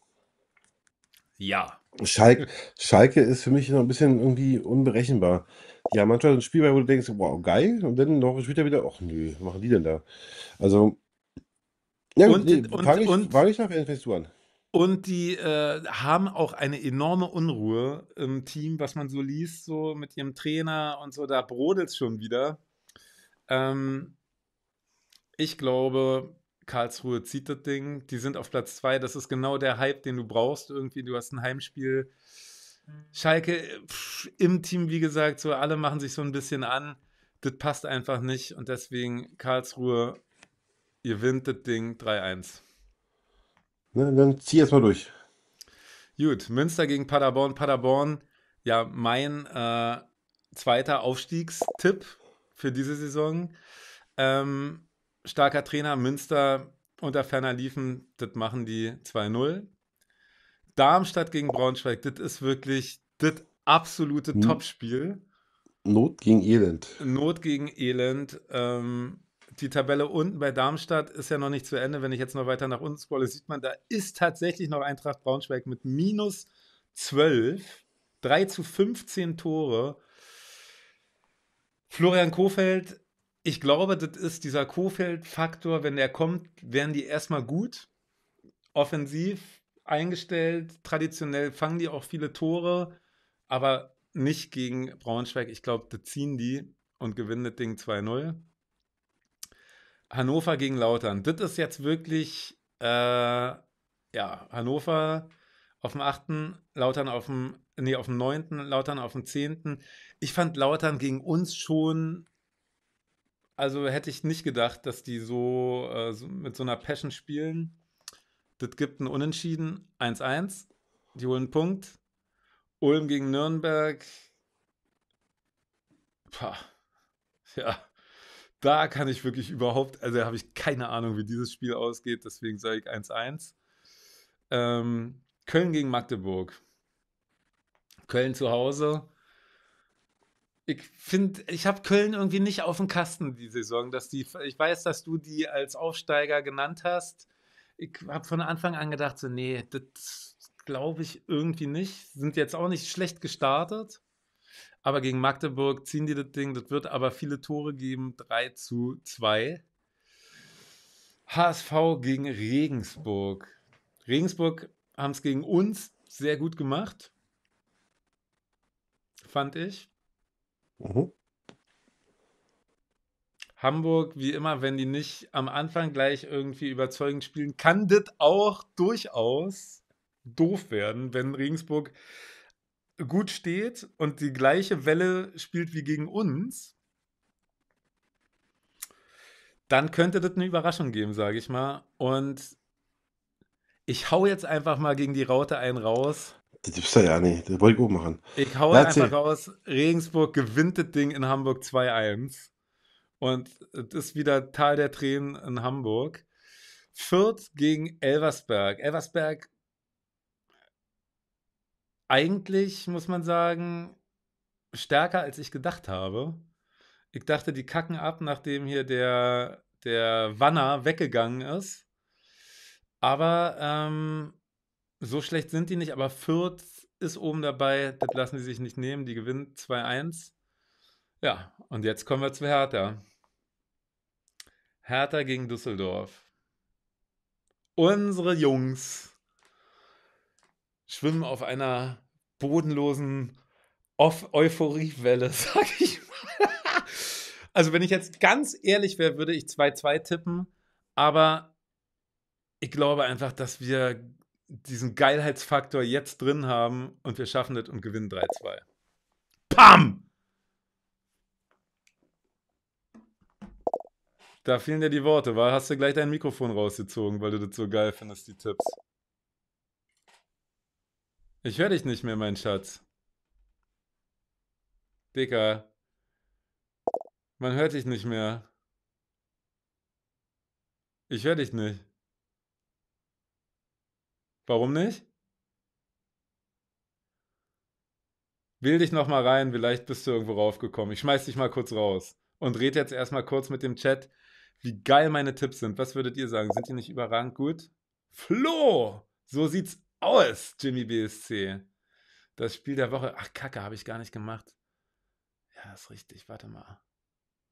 Ja. Schalke, Schalke ist für mich noch ein bisschen irgendwie unberechenbar. Ja, manchmal ein Spiel, wo du denkst, wow, geil, und dann noch später wieder, ach nö, was machen die denn da? Also, ja, und, nee, und, fang ich, und, fang ich noch, fängst du an. Und die äh, haben auch eine enorme Unruhe im Team, was man so liest, so mit ihrem Trainer und so, da brodelt es schon wieder. Ähm, ich glaube, Karlsruhe zieht das Ding. Die sind auf Platz zwei. Das ist genau der Hype, den du brauchst. Irgendwie, du hast ein Heimspiel. Schalke pff, im Team, wie gesagt, so alle machen sich so ein bisschen an. Das passt einfach nicht. Und deswegen Karlsruhe, ihr gewinnt das Ding 3-1. Ja, ne, dann zieh erstmal durch. Gut, Münster gegen Paderborn. Paderborn, ja, mein äh, zweiter Aufstiegstipp für diese Saison. Ähm, starker Trainer, Münster unter ferner liefen, das machen die 2-0. Darmstadt gegen Braunschweig, das ist wirklich das absolute Topspiel. Not gegen Elend. Not gegen Elend. Ähm, die Tabelle unten bei Darmstadt ist ja noch nicht zu Ende. Wenn ich jetzt noch weiter nach unten scrolle, sieht man, da ist tatsächlich noch Eintracht Braunschweig mit minus 12, 3 zu 15 Tore. Florian Kofeld ich glaube, das ist dieser Kofeld-Faktor, wenn der kommt, werden die erstmal gut, offensiv eingestellt, traditionell fangen die auch viele Tore, aber nicht gegen Braunschweig. Ich glaube, das ziehen die und gewinnen das Ding 2-0. Hannover gegen Lautern. Das ist jetzt wirklich, äh, ja, Hannover auf dem 8., Lautern auf dem, nee, auf dem 9., Lautern auf dem 10. Ich fand Lautern gegen uns schon also hätte ich nicht gedacht, dass die so, äh, so mit so einer Passion spielen. Das gibt ein Unentschieden, 1-1. Die holen einen Punkt. Ulm gegen Nürnberg. Pah. Ja, da kann ich wirklich überhaupt, also habe ich keine Ahnung, wie dieses Spiel ausgeht, deswegen sage ich 1-1. Ähm, Köln gegen Magdeburg. Köln zu Hause ich finde, ich habe Köln irgendwie nicht auf dem Kasten die Saison, dass die. Ich weiß, dass du die als Aufsteiger genannt hast. Ich habe von Anfang an gedacht, so nee, das glaube ich irgendwie nicht. Sind jetzt auch nicht schlecht gestartet. Aber gegen Magdeburg ziehen die das Ding. Das wird aber viele Tore geben. 3 zu 2. HSV gegen Regensburg. Regensburg haben es gegen uns sehr gut gemacht. Fand ich. Mhm. Hamburg, wie immer, wenn die nicht am Anfang gleich irgendwie überzeugend spielen, kann das auch durchaus doof werden, wenn Regensburg gut steht und die gleiche Welle spielt wie gegen uns. Dann könnte das eine Überraschung geben, sage ich mal. Und ich hau jetzt einfach mal gegen die Raute einen raus. Das ist ja ja nicht. Das wollte ich auch machen. Ich hau Erzähl. einfach raus, Regensburg gewinnt das Ding in Hamburg 2-1. Und es ist wieder Tal der Tränen in Hamburg. Fürth gegen Elversberg. Elversberg eigentlich, muss man sagen, stärker als ich gedacht habe. Ich dachte, die kacken ab, nachdem hier der, der Wanner weggegangen ist. Aber ähm, so schlecht sind die nicht, aber Fürth ist oben dabei. Das lassen die sich nicht nehmen. Die gewinnen 2-1. Ja, und jetzt kommen wir zu Hertha. Hertha gegen Düsseldorf. Unsere Jungs schwimmen auf einer bodenlosen euphoriewelle [LAUGHS] sag ich mal. Also, wenn ich jetzt ganz ehrlich wäre, würde ich 2-2 tippen. Aber ich glaube einfach, dass wir diesen Geilheitsfaktor jetzt drin haben und wir schaffen das und gewinnen 3-2. Pam! Da fehlen dir die Worte, weil hast du gleich dein Mikrofon rausgezogen, weil du das so geil findest, die Tipps. Ich höre dich nicht mehr, mein Schatz. Dicker. Man hört dich nicht mehr. Ich höre dich nicht. Warum nicht? Will dich nochmal rein, vielleicht bist du irgendwo raufgekommen. Ich schmeiß dich mal kurz raus und red jetzt erstmal kurz mit dem Chat, wie geil meine Tipps sind. Was würdet ihr sagen? Sind die nicht überragend gut? Flo! So sieht's aus, Jimmy BSC. Das Spiel der Woche. Ach, Kacke, habe ich gar nicht gemacht. Ja, ist richtig. Warte mal.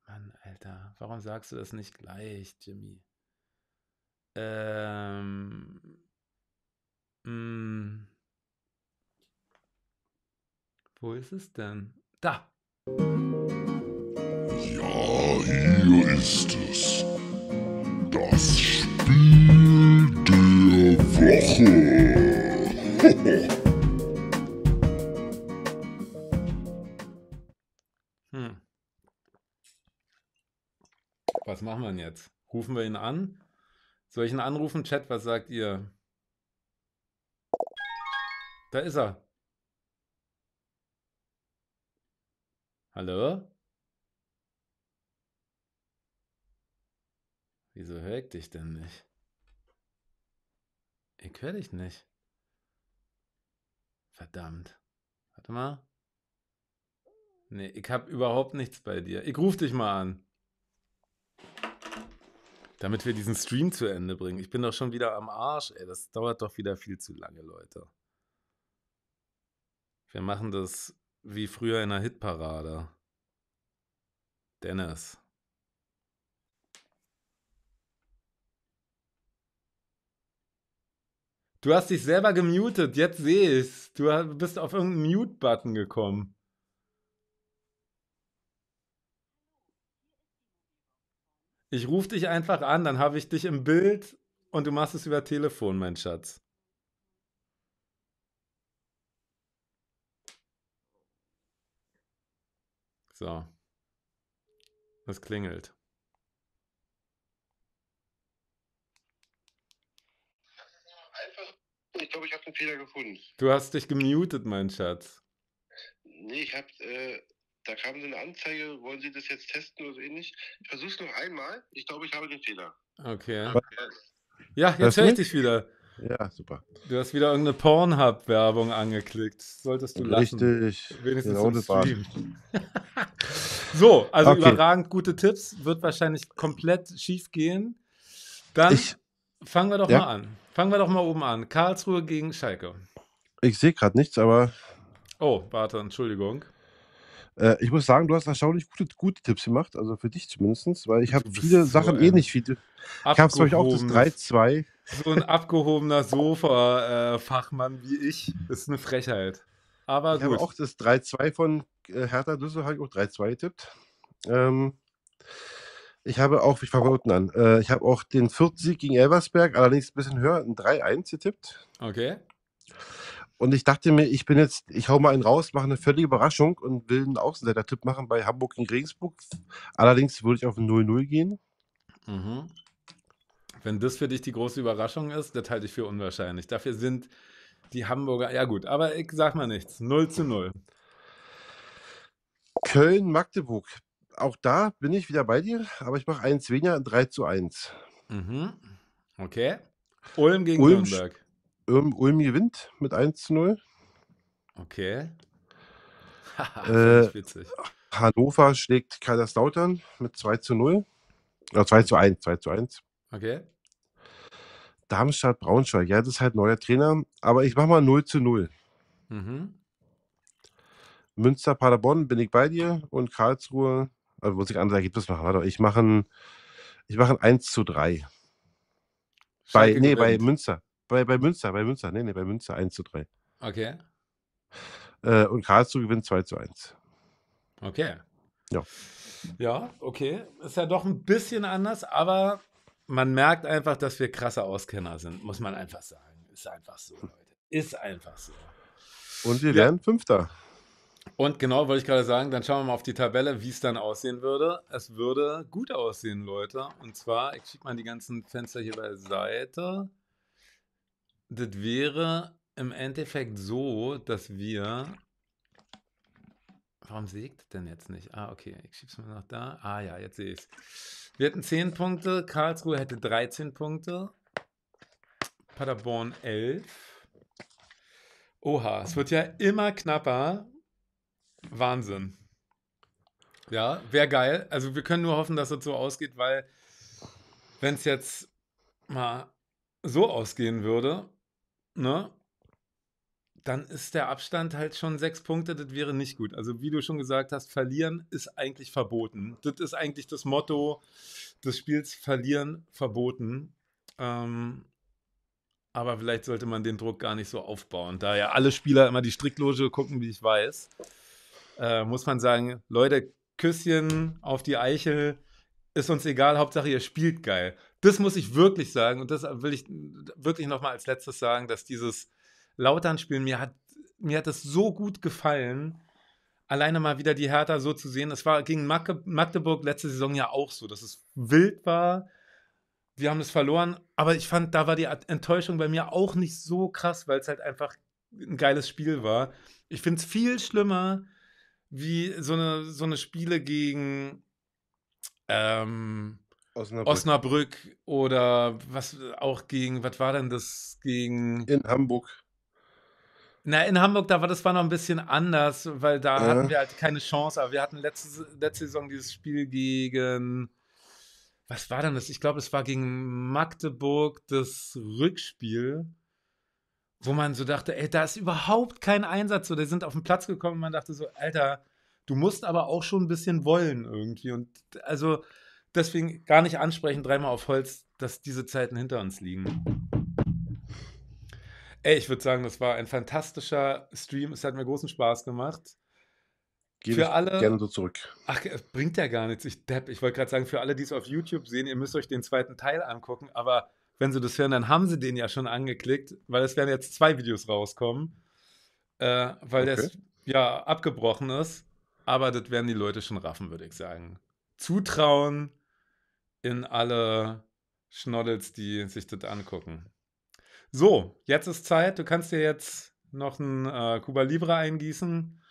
Mann, Alter. Warum sagst du das nicht gleich, Jimmy? Ähm. Hm. Wo ist es denn? Da! Ja, hier ist es. Das Spiel der Woche. [LAUGHS] hm. Was machen wir denn jetzt? Rufen wir ihn an? Soll ich ihn anrufen? Chat, was sagt ihr? Da ist er. Hallo? Wieso höre ich dich denn nicht? Ich höre dich nicht. Verdammt. Warte mal. Nee, ich habe überhaupt nichts bei dir. Ich rufe dich mal an. Damit wir diesen Stream zu Ende bringen. Ich bin doch schon wieder am Arsch, ey. Das dauert doch wieder viel zu lange, Leute. Wir machen das wie früher in der Hitparade. Dennis. Du hast dich selber gemutet, jetzt sehe ich's. Du bist auf irgendeinen Mute-Button gekommen. Ich rufe dich einfach an, dann habe ich dich im Bild und du machst es über Telefon, mein Schatz. So. Es klingelt. Ich glaube, ich habe den Fehler gefunden. Du hast dich gemutet, mein Schatz. Nee, ich habe, äh, da kam so eine Anzeige, wollen Sie das jetzt testen oder so ähnlich? Ich versuche es noch einmal. Ich glaube, ich habe den Fehler. Okay. ja, jetzt höre ich dich wieder. Ja, super. Du hast wieder irgendeine Pornhub-Werbung angeklickt. Solltest du Richtig. lassen. Richtig. Wenigstens genau im Stream. [LAUGHS] so, also okay. überragend gute Tipps. Wird wahrscheinlich komplett schief gehen. Dann ich, fangen wir doch ja? mal an. Fangen wir doch mal oben an. Karlsruhe gegen Schalke. Ich sehe gerade nichts, aber. Oh, warte, Entschuldigung. Äh, ich muss sagen, du hast erstaunlich gute, gute Tipps gemacht, also für dich zumindest, weil ich habe viele so Sachen ähnlich eh wie du. Ich habe, glaube ich, auch das 3-2 so ein abgehobener Sofa-Fachmann wie ich ist eine Frechheit. Aber ich gut. habe auch das 3-2 von äh, Hertha Düsseldorf, habe ich auch 3-2 getippt. Ähm, ich habe auch, ich fange unten an, äh, ich habe auch den 40 gegen Elversberg, allerdings ein bisschen höher, ein 3-1 getippt. Okay. Und ich dachte mir, ich bin jetzt, ich hau mal einen raus, mache eine völlige Überraschung und will einen Außenseiter-Tipp machen bei Hamburg gegen Regensburg. Allerdings würde ich auf 0-0 gehen. Mhm. Wenn das für dich die große Überraschung ist, das halte ich für unwahrscheinlich. Dafür sind die Hamburger, ja gut, aber ich sag mal nichts. 0 zu 0. Köln-Magdeburg. Auch da bin ich wieder bei dir, aber ich mache eins weniger, 3 zu 1. Mhm. Okay. Ulm gegen Ulm, Nürnberg. Ulm, Ulm gewinnt mit 1 zu 0. Okay. [LAUGHS] äh, Hannover schlägt Kaiserslautern mit 2 zu 0. Oder 2 zu 1, 2 zu 1. Okay. Darmstadt-Braunschweig, ja, das ist halt neuer Trainer, aber ich mache mal 0 zu 0. Mhm. Münster-Paderborn bin ich bei dir und Karlsruhe, also muss ich andere Ergebnisse machen. Warte, ich mache ein, ich mach ein 1 zu 3. Bei, nee, bei Münster. Bei, bei Münster, bei Münster. Nee, nee, bei Münster 1 zu 3. Okay. Äh, und Karlsruhe gewinnt 2 zu 1. Okay. Ja. Ja, okay. Ist ja doch ein bisschen anders, aber man merkt einfach, dass wir krasse Auskenner sind, muss man einfach sagen. Ist einfach so, Leute. Ist einfach so. Und wir ja. werden Fünfter. Und genau, wollte ich gerade sagen, dann schauen wir mal auf die Tabelle, wie es dann aussehen würde. Es würde gut aussehen, Leute. Und zwar, ich schiebe mal die ganzen Fenster hier beiseite. Das wäre im Endeffekt so, dass wir Warum sägt denn jetzt nicht? Ah, okay, ich schieb's mal nach da. Ah ja, jetzt sehe ich's. Wir hatten 10 Punkte, Karlsruhe hätte 13 Punkte, Paderborn 11. Oha, es wird ja immer knapper. Wahnsinn. Ja, wäre geil. Also wir können nur hoffen, dass es so ausgeht, weil wenn es jetzt mal so ausgehen würde, ne, dann ist der Abstand halt schon sechs Punkte, das wäre nicht gut. Also wie du schon gesagt hast, verlieren ist eigentlich verboten. Das ist eigentlich das Motto des Spiels, verlieren verboten. Ähm, aber vielleicht sollte man den Druck gar nicht so aufbauen. Da ja alle Spieler immer die Strickloge gucken, wie ich weiß, äh, muss man sagen, Leute, Küsschen auf die Eichel, ist uns egal, Hauptsache ihr spielt geil. Das muss ich wirklich sagen und das will ich wirklich nochmal als letztes sagen, dass dieses Lautern spielen. Mir hat, mir hat es so gut gefallen, alleine mal wieder die Hertha so zu sehen. Es war gegen Magdeburg letzte Saison ja auch so, dass es wild war. Wir haben es verloren, aber ich fand, da war die Enttäuschung bei mir auch nicht so krass, weil es halt einfach ein geiles Spiel war. Ich finde es viel schlimmer, wie so eine, so eine Spiele gegen ähm, Osnabrück. Osnabrück. oder was auch gegen, was war denn das gegen? In Hamburg. Na, in Hamburg, da war das war noch ein bisschen anders, weil da äh. hatten wir halt keine Chance. Aber wir hatten letzte, letzte Saison dieses Spiel gegen, was war denn das? Ich glaube, es war gegen Magdeburg das Rückspiel, wo man so dachte, ey, da ist überhaupt kein Einsatz. So, die sind auf den Platz gekommen und man dachte so, Alter, du musst aber auch schon ein bisschen wollen irgendwie. Und also deswegen gar nicht ansprechen, dreimal auf Holz, dass diese Zeiten hinter uns liegen. Ey, ich würde sagen, das war ein fantastischer Stream. Es hat mir großen Spaß gemacht. Geh für alle, gerne so zurück. Ach, äh, bringt ja gar nichts. Ich depp. Ich wollte gerade sagen, für alle, die es auf YouTube sehen, ihr müsst euch den zweiten Teil angucken. Aber wenn sie das hören, dann haben sie den ja schon angeklickt, weil es werden jetzt zwei Videos rauskommen, äh, weil okay. das ja abgebrochen ist. Aber das werden die Leute schon raffen, würde ich sagen. Zutrauen in alle Schnoddels, die sich das angucken. So, jetzt ist Zeit. Du kannst dir jetzt noch ein äh, Cuba Libre eingießen,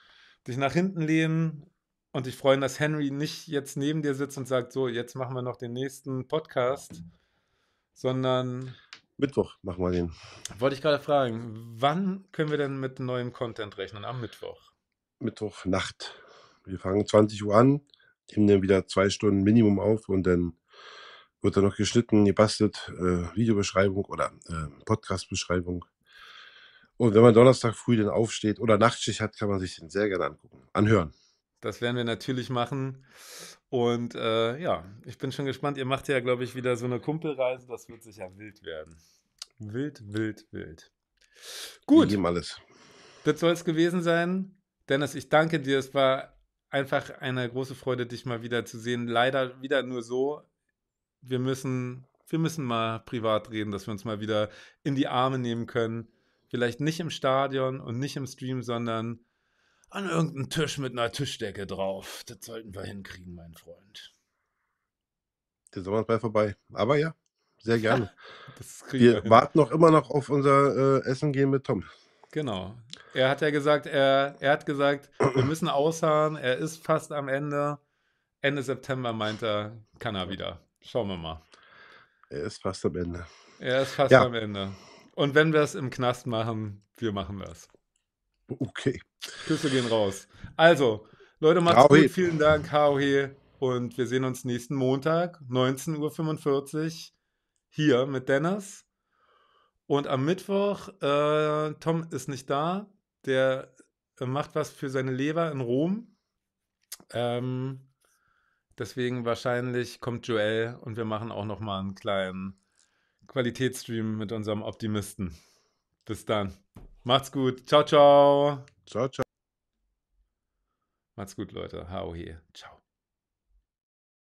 dich nach hinten lehnen und dich freuen, dass Henry nicht jetzt neben dir sitzt und sagt, so, jetzt machen wir noch den nächsten Podcast, sondern... Mittwoch machen wir den. Wollte ich gerade fragen, wann können wir denn mit neuem Content rechnen? Am Mittwoch? Mittwochnacht. Wir fangen 20 Uhr an, nehmen dann wieder zwei Stunden Minimum auf und dann wird dann noch geschnitten, gebastelt, äh, Videobeschreibung oder äh, podcast Und wenn man Donnerstag früh dann aufsteht oder Nachtschicht hat, kann man sich den sehr gerne angucken, anhören. Das werden wir natürlich machen. Und äh, ja, ich bin schon gespannt. Ihr macht ja, glaube ich, wieder so eine Kumpelreise. Das wird sicher wild werden. Wild, wild, wild. Gut. Wir alles. Das soll es gewesen sein. Dennis, ich danke dir. Es war einfach eine große Freude, dich mal wieder zu sehen. Leider wieder nur so wir müssen, wir müssen mal privat reden, dass wir uns mal wieder in die Arme nehmen können. Vielleicht nicht im Stadion und nicht im Stream, sondern an irgendeinem Tisch mit einer Tischdecke drauf. Das sollten wir hinkriegen, mein Freund. Der Sommer ist bald vorbei. Aber ja, sehr [LAUGHS] gerne. wir, wir warten noch immer noch auf unser äh, Essen gehen mit Tom. Genau. Er hat ja gesagt, er, er hat gesagt, wir müssen ausharren. Er ist fast am Ende. Ende September meint er, kann er wieder. Schauen wir mal. Er ist fast am Ende. Er ist fast ja. am Ende. Und wenn wir es im Knast machen, wir machen das. Okay. Küsse gehen raus. Also, Leute, macht's Kauhi. gut. Vielen Dank, Hauhe. Und wir sehen uns nächsten Montag, 19.45 Uhr, hier mit Dennis. Und am Mittwoch, äh, Tom ist nicht da. Der äh, macht was für seine Leber in Rom. Ähm, Deswegen wahrscheinlich kommt Joel und wir machen auch noch mal einen kleinen Qualitätsstream mit unserem Optimisten. Bis dann. Macht's gut. Ciao, ciao. Ciao, ciao. Macht's gut, Leute. Hau hier. Ciao.